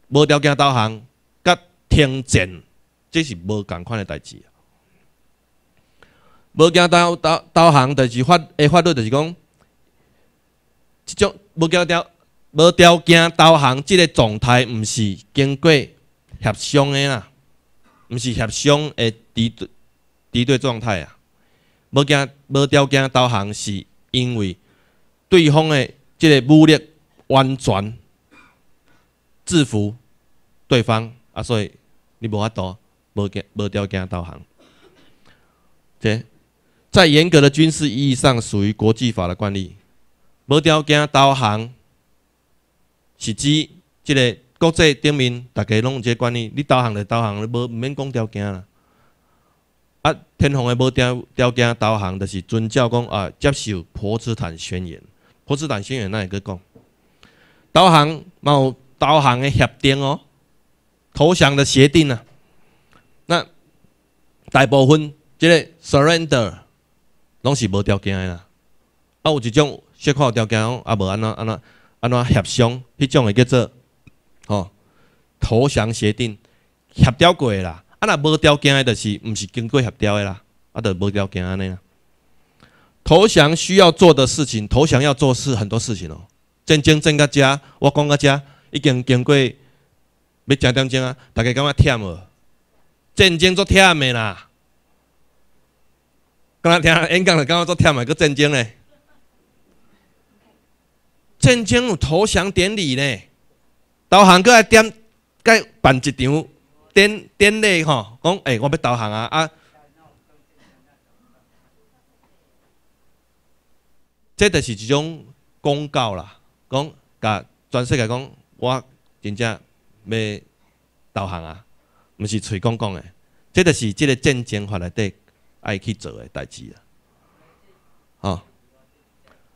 无条件导航，甲听证这是无同款的代志啊。无条件导导航，就是法，法律就是讲，这种无条件无条件导航，即个状态不是经过协商的啦，不是协商的敌敌对状态啊。无条件无条件导航是因为对方的即个武力完全制服对方，啊，所以你无法度无无条件导航，在严格的军事意义上，属于国际法的惯例。无条件导航是指即个国际顶面大家拢有即个惯例，你导航就航，你无毋免讲条件啦。啊，天皇的无条条件导航，就是遵照讲啊，接受波茨坦宣言。波茨坦宣言那里去讲？导航嘛有导航的协定哦，投降的协定啊。那大部分即个 surrender。拢是无条件诶啦，啊有一种小可有条件啊无安怎安怎安怎协商，迄种诶叫做吼投降协定，协调过啦。啊若无条件诶，就是毋是经过协调诶啦，啊就无条件安尼啦。投降需要做的事情，投降要做事很多事情哦。战争战到遮，我讲到遮，已经经过，要诚点钟啊，大家感觉忝无？战争足忝诶啦。刚才听演讲的，刚刚在听一个战争呢。战争有投降典礼呢，导航过来点，该办一场典典礼吼，讲诶我要导航啊。啊，这就是一种公告啦，讲，甲全世界讲，我真正要导航啊，毋是嘴讲讲的，这著是即个战争法内底爱去做诶代志啊！啊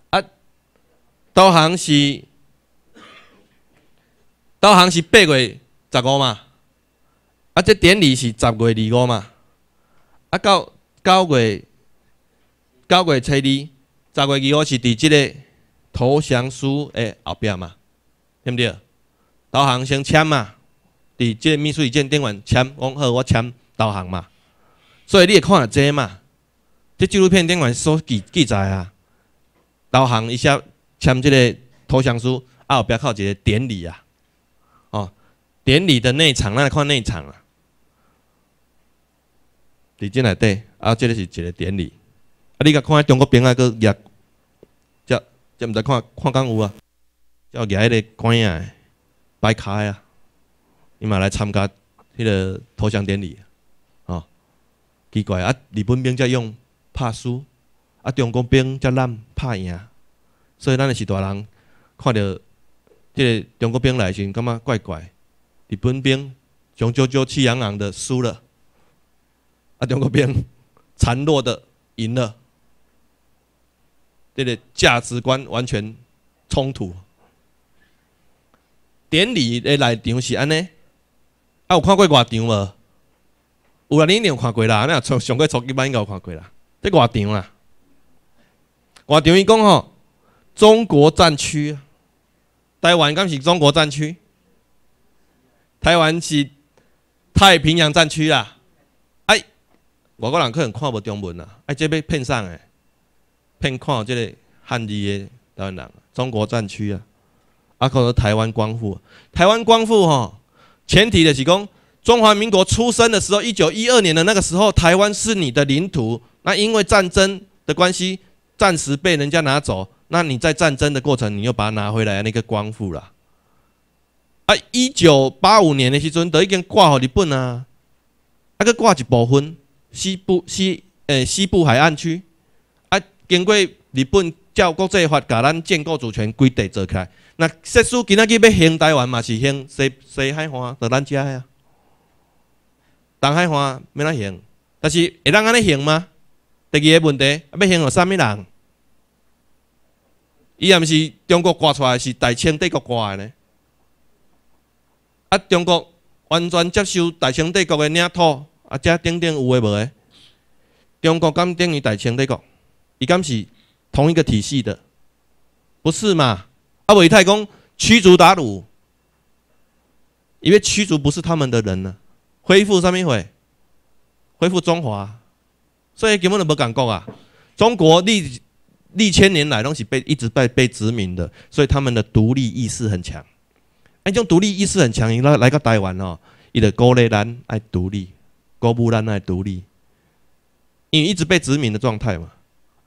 啊，导航是导航是八月十五嘛，啊，即典礼是十月二十五嘛，啊，到九月九月初二，十月二十五是伫即个投降书诶后壁嘛，对不对？导航先签嘛，伫即秘书伫即电文签，讲好我签导航嘛。所以你会看到这嘛？这纪录片顶面所记记载啊，导航一下签这个投降书，啊，壁靠一个典礼啊，哦，典礼的内场，咱来看内场啊。伫进来底，啊，这个是一个典礼，啊，你甲看中国兵啊，去夹，夹，夹毋知看看敢有啊，叫举迄个看啊，白开啊，伊嘛来参加迄个投降典礼。奇怪啊！日本兵则用拍输，啊中国兵则滥拍赢，所以咱是大人，看着即个中国兵来时，感觉怪怪。日本兵雄赳赳、气昂昂的输了，啊中国兵孱弱的赢了，即个价值观完全冲突。典礼的内场是安尼，啊，有看过外场无？有啊，你肯定看过啦。你啊，上上过初级班应该有看过啦。这外场啦，外场伊讲吼，中国战区，台湾敢是中国战区，台湾是太平洋战区啊。哎，外国人可能看无中文啊。哎，这要骗上诶，骗看即个汉字诶，台湾人，中国战区啊。啊，看到台湾光复，台湾光复吼，前提就是讲。中华民国出生的时候，一九一二年的那个时候，台湾是你的领土。那因为战争的关系，暂时被人家拿走。那你在战争的过程，你又把它拿回来，那个光复了。啊，一九八五年的时阵，都已经挂好日本啊，啊个挂一部分西部西呃西部海岸区啊，经过日本照国际法，甲咱建构主权归德做开。那说施今仔去要兴台湾嘛，是兴西西海岸，到咱家呀。东海要没那行，但是会当安尼行吗？第二个问题，要行学什么人？伊也毋是中国挂出来，是大清帝国挂的呢。啊，中国完全接受大清帝国的领土，啊，这顶顶有诶无诶？中国敢等于大清帝国？伊敢是同一个体系的？不是嘛？啊，魏太公驱逐鞑虏，因为驱逐不是他们的人啊。恢复什么会？恢复中华，所以根本就无敢讲啊！中国历历千年来拢是被一直被被殖民的，所以他们的独立意识很强。哎，种独立意识很强，来来个台湾哦，伊的高丽兰爱独立，高布兰爱独立，因一直被殖民的状态嘛。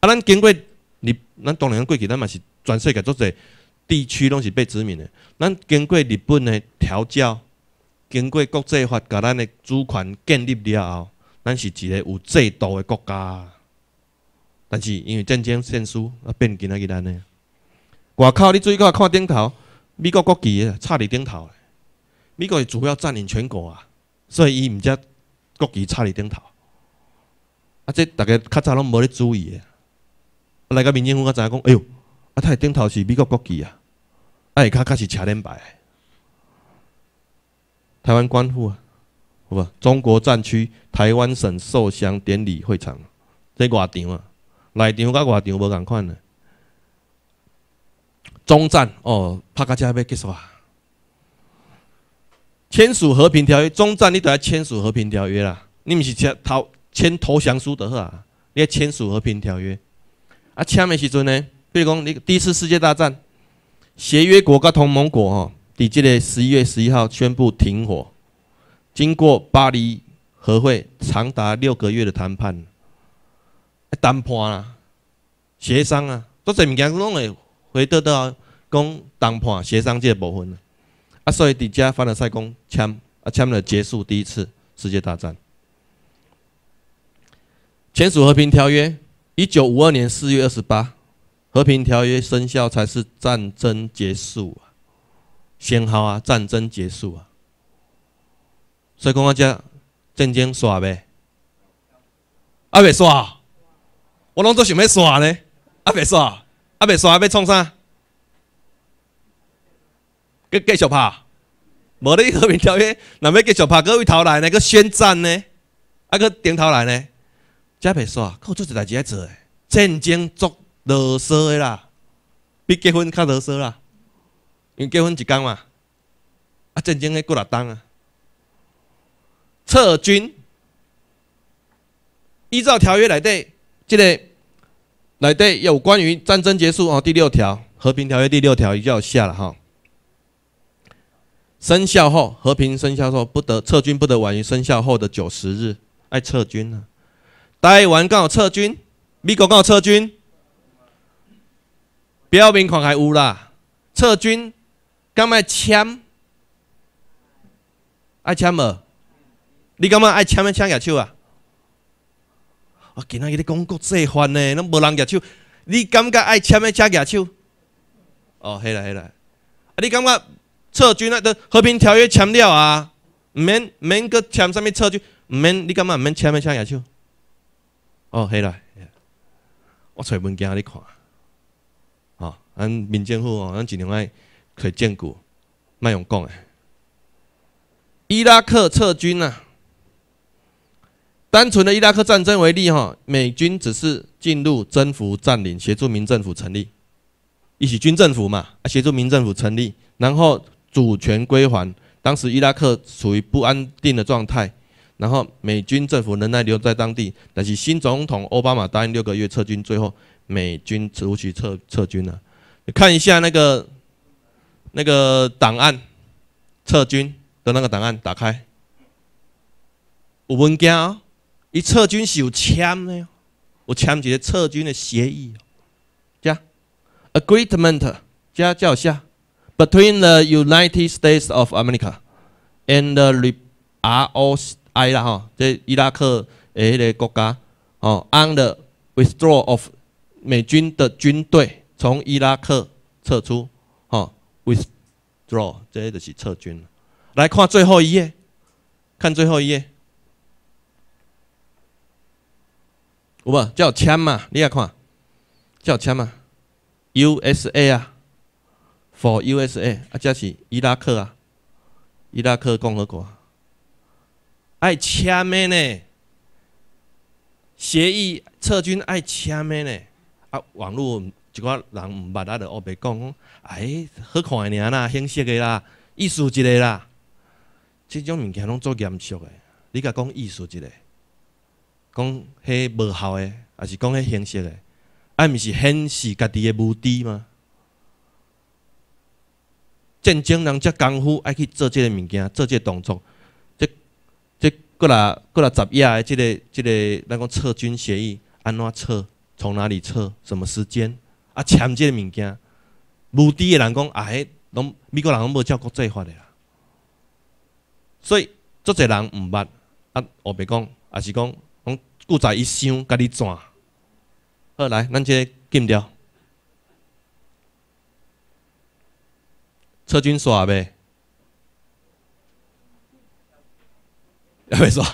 啊，咱经过日，咱当然过去咱嘛是全世界做侪地区拢是被殖民的。咱经过日本的调教。经过国际法，甲咱的主权建立了后，咱是一个有制度的国家。但是因为战争胜输啊，变今仔日咱呢，外口。你注意看顶头，美国国旗插伫顶头。美国是主要占领全国啊，所以伊毋才国旗插伫顶头。啊，这大家较早拢无咧注意的。来个民政府，我知讲，哎哟，啊，它顶头是美国国旗啊，啊，下骹较是车联白。台湾官府啊，好吧，中国战区台湾省受降典礼会场，这外场啊，内场甲外场无共款的。中战哦，拍卡车要结束啊！签署和平条约，中战你都要签署和平条约啦。你毋是签投签投降书的好啊，你要签署和平条约。啊签的时阵呢，比如讲你第一次世界大战，协约国甲同盟国吼。伫即个十一月十一号宣布停火，经过巴黎和会长达六个月的谈判、谈判啊、协商啊，都侪物件拢会回得到讲谈判、协商这部分。啊，所以底遮凡尔赛宫签啊签了结束第一次世界大战。签署和平条约，一九五二年四月二十八，和平条约生效才是战争结束啊。生效啊！战争结束啊！所以讲啊，遮战争煞未？啊未煞？我拢做想要煞呢？啊未煞？啊未煞？要创啥？要继续拍？无咧和平条约，若要继续拍，各位头来呢？要宣战呢？啊个顶头来呢？这未煞？靠，做一代志还做诶！战争足啰嗦诶啦，比结婚较啰嗦啦。因结婚一工嘛，啊战争嘞过了当啊，撤军依照条约来对，即个来对有关于战争结束哦，第六条和平条约第六条就要下了哈，生效后和平生效后不得撤军，不得晚于生效后的九十日，爱撤军啊，台湾告撤军，美国告撤军，表面看还有啦，撤军。敢买签？爱签无？你敢买爱签咩签举手啊？我今仔日咧讲国制法呢，拢无人举手。你感觉爱签咩签举手？哦，系啦系啦。啊，你感觉撤军啊？和平条约签了啊？毋免毋免搁签啥物撤军，毋免你感觉毋免签咩签举手？哦，系啦。我揣物件你看。哦，咱民政府哦，咱尽量爱。可以建股，卖用讲诶，伊拉克撤军啊。单纯的伊拉克战争为例，哈，美军只是进入征服、占领，协助民政府成立，一起军政府嘛，协助民政府成立，然后主权归还。当时伊拉克处于不安定的状态，然后美军政府仍然留在当地，但是新总统奥巴马答应六个月撤军，最后美军如续撤撤军了。看一下那个。那个档案撤军的那个档案打开，我文件啊，一撤军是有签的，我签这个撤军的协议，加 agreement 加叫下 between the United States of America and the R O I 啦哈，这伊拉克诶个国家哦，on the withdrawal of 美军的军队从伊拉克撤出。draw，这些就是撤军来看最后一页，看最后一页，有唔，叫签嘛，你也看，叫签嘛，USA 啊，for USA 啊，这是伊拉克啊，伊拉克共和国，爱签咩呢？协议撤军爱签咩呢？啊，网络。一个人毋捌，啊，就乌白讲。哎，好看个啦，形式个啦，艺术一个啦，即种物件拢做严肃个。你甲讲艺术一个，讲迄无效个，也是讲迄形式个，啊，毋是显示家己个无知吗？战争人遮功夫爱去做即个物件，做即个动作，即即个啦，个啦，十页个即个即个，咱讲撤军协议，安怎撤？从哪里撤？什么时间？啊签即个物件，无知的人讲啊，迄拢美国人拢无照国际法的啦。所以，足侪人毋捌啊，我白讲，也是讲讲故在一想，家己转。好来，咱个禁掉，撤军耍未？要袂耍？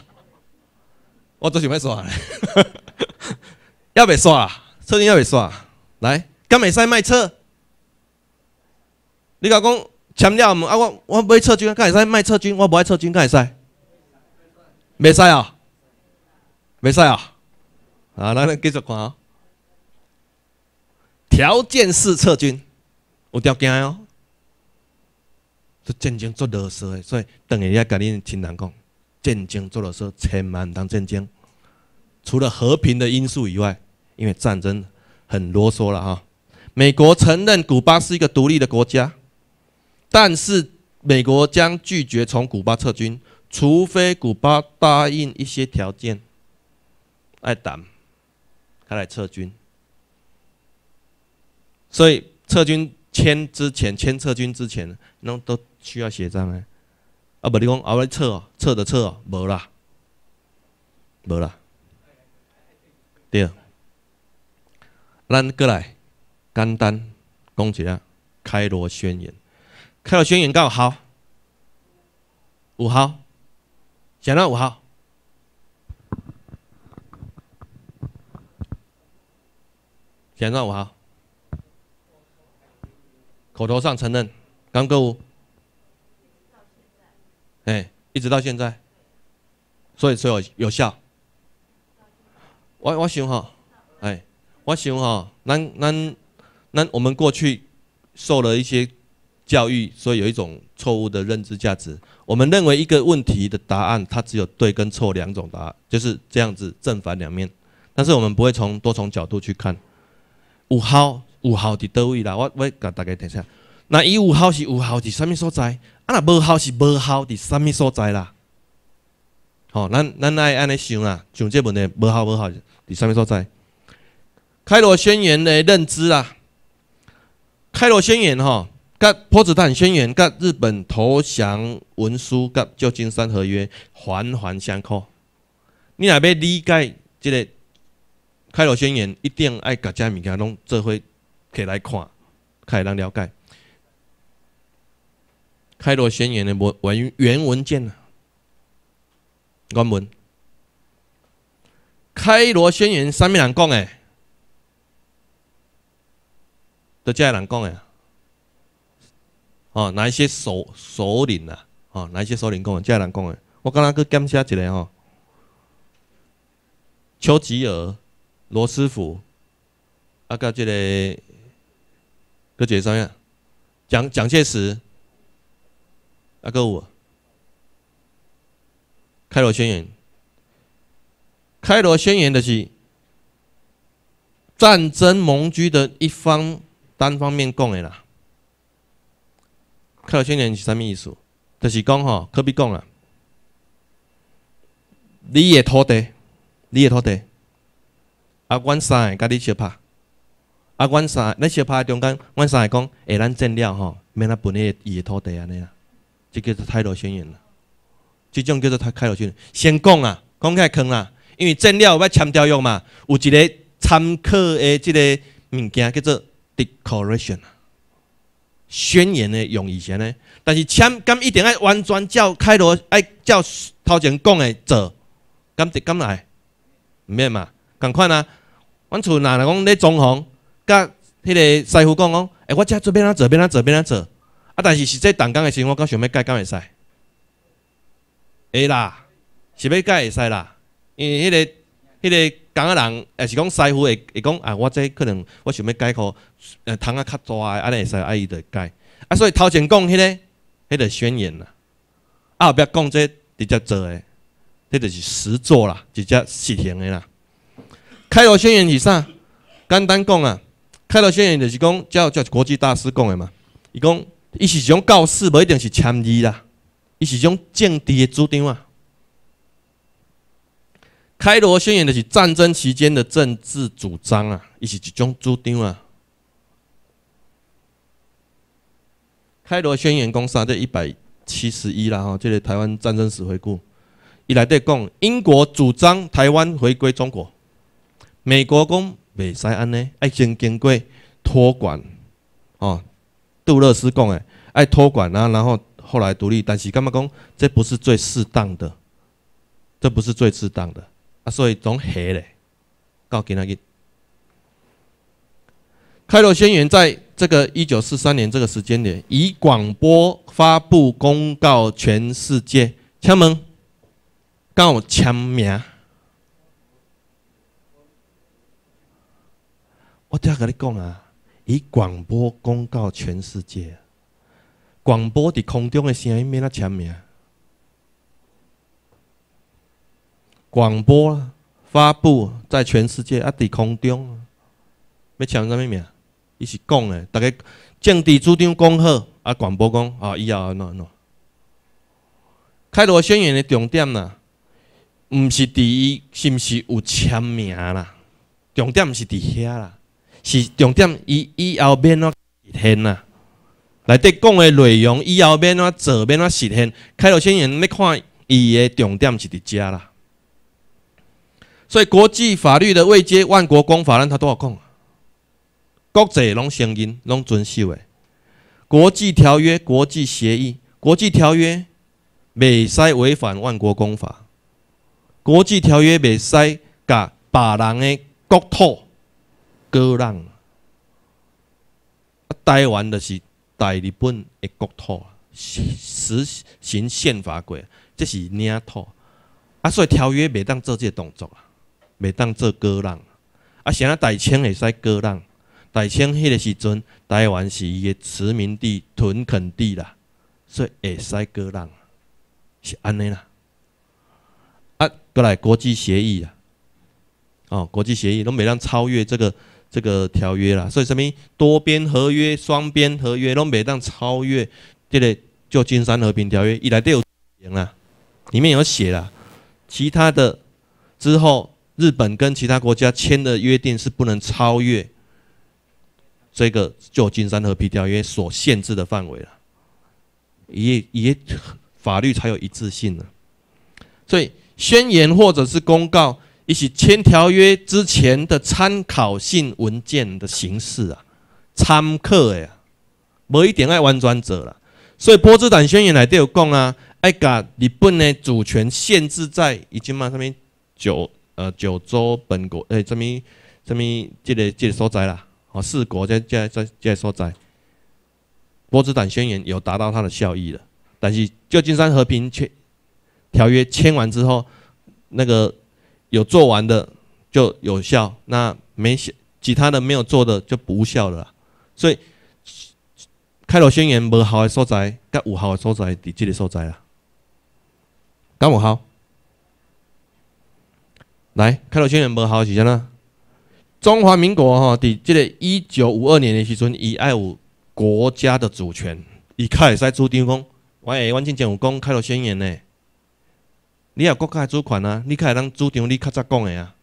我都想要耍嘞。要袂耍？撤军要袂耍？来。敢会使卖撤？你讲讲签了毋？啊，我我买撤军，敢会使卖撤军？我无爱撤军，敢会使？未使啊，未使啊！啊，咱来继续看啊。条件是撤军，有条件哦。是战争做啰嗦的，所以等下要甲恁亲人讲：战争做啰嗦，千万当战争。除了和平的因素以外，因为战争很啰嗦了哈。美国承认古巴是一个独立的国家，但是美国将拒绝从古巴撤军，除非古巴答应一些条件。爱党，他来撤军，所以撤军签之前，签撤军之前，那都需要写章嘞。啊不，你讲后来撤撤的撤，没啦，没啦，对，来过来。简单恭喜下开罗宣言，开罗宣言告好，五号，想到五号，选到五号，口头上承认，刚哥五，哎，一直到现在，所以所有有效。我我想哈，哎，我想哈，咱咱。那我们过去受了一些教育，所以有一种错误的认知价值。我们认为一个问题的答案，它只有对跟错两种答案，就是这样子正反两面。但是我们不会从多重角度去看。有效、有效的都有啦。我我给大家提一下。那一有效是有效的什么所在？啊，那无效是无效的什么所在啦？好，咱咱来安尼想啦，想这问题，无效、无效的什么所在？开罗宣言的认知啦。开罗宣言，哈，甲波茨坦宣言，甲日本投降文书，甲旧金山合约环环相扣。你若要理解这个开罗宣言，一定爱甲遮物件拢做伙起来看，才能了解开罗宣言的文文原文件呢，原文。开罗宣言三面人讲，诶。都借人讲诶，哦，哪一些首首领啊？哦，哪一些首领讲诶？借人讲诶，我刚刚去查一下一个哦，丘吉尔、罗斯福，啊个这个，搁介绍下，蒋蒋介石，啊个啊，开罗宣言，开罗宣言的是战争盟军的一方。单方面讲的啦，开罗宣言是啥物意思？就是讲吼，可比讲啊，你的土地，你的土地，啊，阮三个甲己相拍，啊，阮三，咱相拍中间，阮三个讲，下咱征了吼，免咱分伊个伊个土地安尼啊，即叫做开罗宣言啦，即种叫做开开罗宣言先讲啊，讲起来坑啦，因为征了要签条约嘛，有一个参考个即个物件叫做。Declaration，宣言的用以前呢，但是签咁一定爱完全照开罗爱照头前讲的做，咁咁来，唔免嘛？咁款啊，阮厝那来讲咧装潢，甲迄个师傅讲讲，哎，我遮做边啊做边啊做边啊做，啊，但是实际动工的时候，我讲想要改，敢会使？会啦，想要改会使啦，因为迄个。迄个讲啊人，也是讲师傅，会会讲啊。我这可能，我想要改课，呃，窗啊较大安尼会使阿姨来改。啊，所以头前讲迄个，迄个宣言啦，后壁讲这直接做诶，迄个是实做啦，直接实行诶啦。开罗宣言是啥？简单讲啊，开罗宣言就是讲，叫叫国际大师讲诶嘛。伊讲，伊是一种告示，无一定是签字啦，伊是一种政治诶主张啊。开罗宣言的是战争期间的政治主张啊，伊是一种主张啊。开罗宣言共三页一百七十一啦，哈，这个台湾战争史回顾。伊内底讲英国主张台湾回归中国，美国讲袂使安尼，爱先经过托管哦。杜勒斯讲诶，爱托管，啊，然后后来独立，但是干嘛讲这不是最适当的？这不是最适当的。啊，所以总黑嘞，到今仔日。开罗宣言在这个一九四三年这个时间点，以广播发布公告，全世界，请门，敢有签名。我听要跟你讲啊，以广播公告全世界，广播伫空中的声音免咱签名。广播发布在全世界啊！伫空中，要签个咩名？伊是讲诶，大家政治主张讲好啊！广播讲啊，以后安怎安怎。开罗宣言的重点呐，毋是伫伊是毋是有签名啦？重点是伫遐啦，是重点伊以后变怎实现啦。内底讲的内容以后变怎做变怎实现。开罗宣言要看伊的重点是伫遮啦。所以，国际法律的未接万国公法，让他多少讲啊？国际拢承认、拢遵守的国际条约、国际协议、国际条约，没使违反万国公法。国际条约没使甲别人的国土割让啊！台湾就是大日本的国土实行宪法过，这是领土啊，所以条约袂当做这动作啊。袂当做割让，啊，谁呾大清会使割让？大清迄个时阵，台湾是伊个殖民地、屯垦地啦，所以会使割让，是安尼啦。啊，过来国际协议啊，哦，国际协议，拢袂当超越这个这个条约啦。所以什物？多边合约、双边合约，拢袂当超越。这个旧金山和平条约，伊来底有赢啦，里面有写啦，其他的之后。日本跟其他国家签的约定是不能超越这个旧金山和平条约所限制的范围了，也也法律才有一致性呢。所以宣言或者是公告，一起签条约之前的参考性文件的形式啊，参客呀，没一点爱弯转者了。所以波茨坦宣言来都有讲啊，哎噶日本的主权限制在已经嘛上面九。呃，九州本国，哎，什么什么，这个这个所在啦，哦，四国这即这即个所在，波茨坦宣言有达到它的效益的，但是旧金山和平签条约签完之后，那个有做完的就有效，那没其他的没有做的就不无效了，所以开罗宣言无效的所在，甲有效的所在，伫这个所在啦。敢有效？来，开罗宣言不好时先啦。中华民国吼伫即个一九五二年的时阵，伊爱有国家的主权，伊较会使主张讲，我诶，阮正正有讲开罗宣言呢。你有国家的主权啊，你较会当主张你较早讲的啊。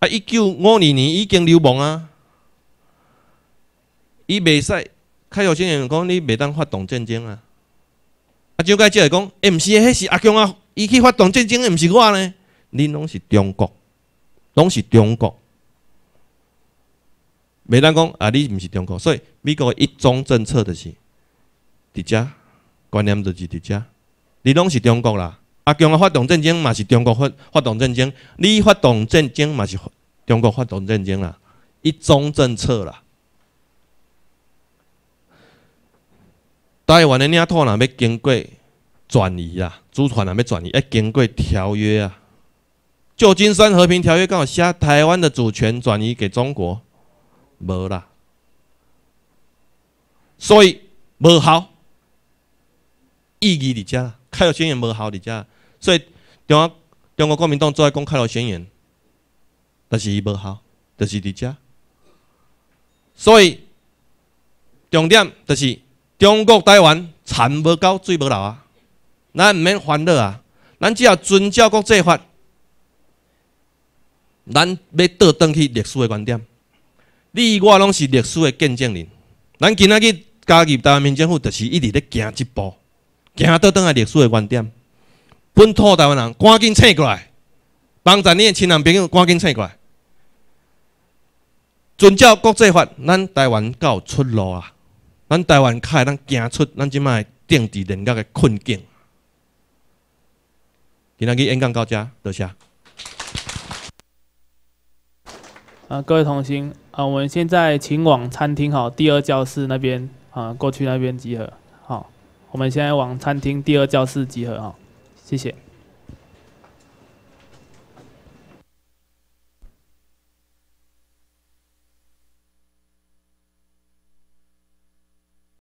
啊，一九五二年已经流亡啊，伊袂使开罗宣言讲你袂当发动战争啊。啊，蒋介石讲，哎，毋是，迄是阿强啊，伊去发动战争的毋是我呢。你拢是中国，拢是中国。袂当讲啊，你毋是中国，所以美国一中政策就是伫遮观念，就是伫遮。你拢是中国啦，阿强个发动战争嘛是中国发发动战争，你发动战争嘛是中国发动战争啦，一中政策啦。台湾的领土若要经过转移啦，主权若要转移，要经过条约啊。旧金山和平条约刚好下，台湾的主权转移给中国，无啦，所以无效，意义伫遮，开罗宣言无效伫遮，所以中中国国民党做在讲开罗宣言，但是伊无效，就是伫遮，所以重点就是中国台湾产无到，水无到啊，咱毋免烦恼啊，咱只要遵照国际法。咱要倒转去历史的观点，你我拢是历史的见证人。咱今仔日加入台湾民政府，就是一直咧行一步，行倒转来历史的观点。本土台湾人，赶紧醒过来，帮咱你亲人朋友赶紧醒过来。遵照国际法，咱台湾有出路啊！咱台湾开，咱行出，咱即卖政治人格的困境。今仔日演讲到遮，多谢。啊，各位同行啊，我们现在请往餐厅好，第二教室那边啊，过去那边集合好。我们现在往餐厅第二教室集合好，谢谢。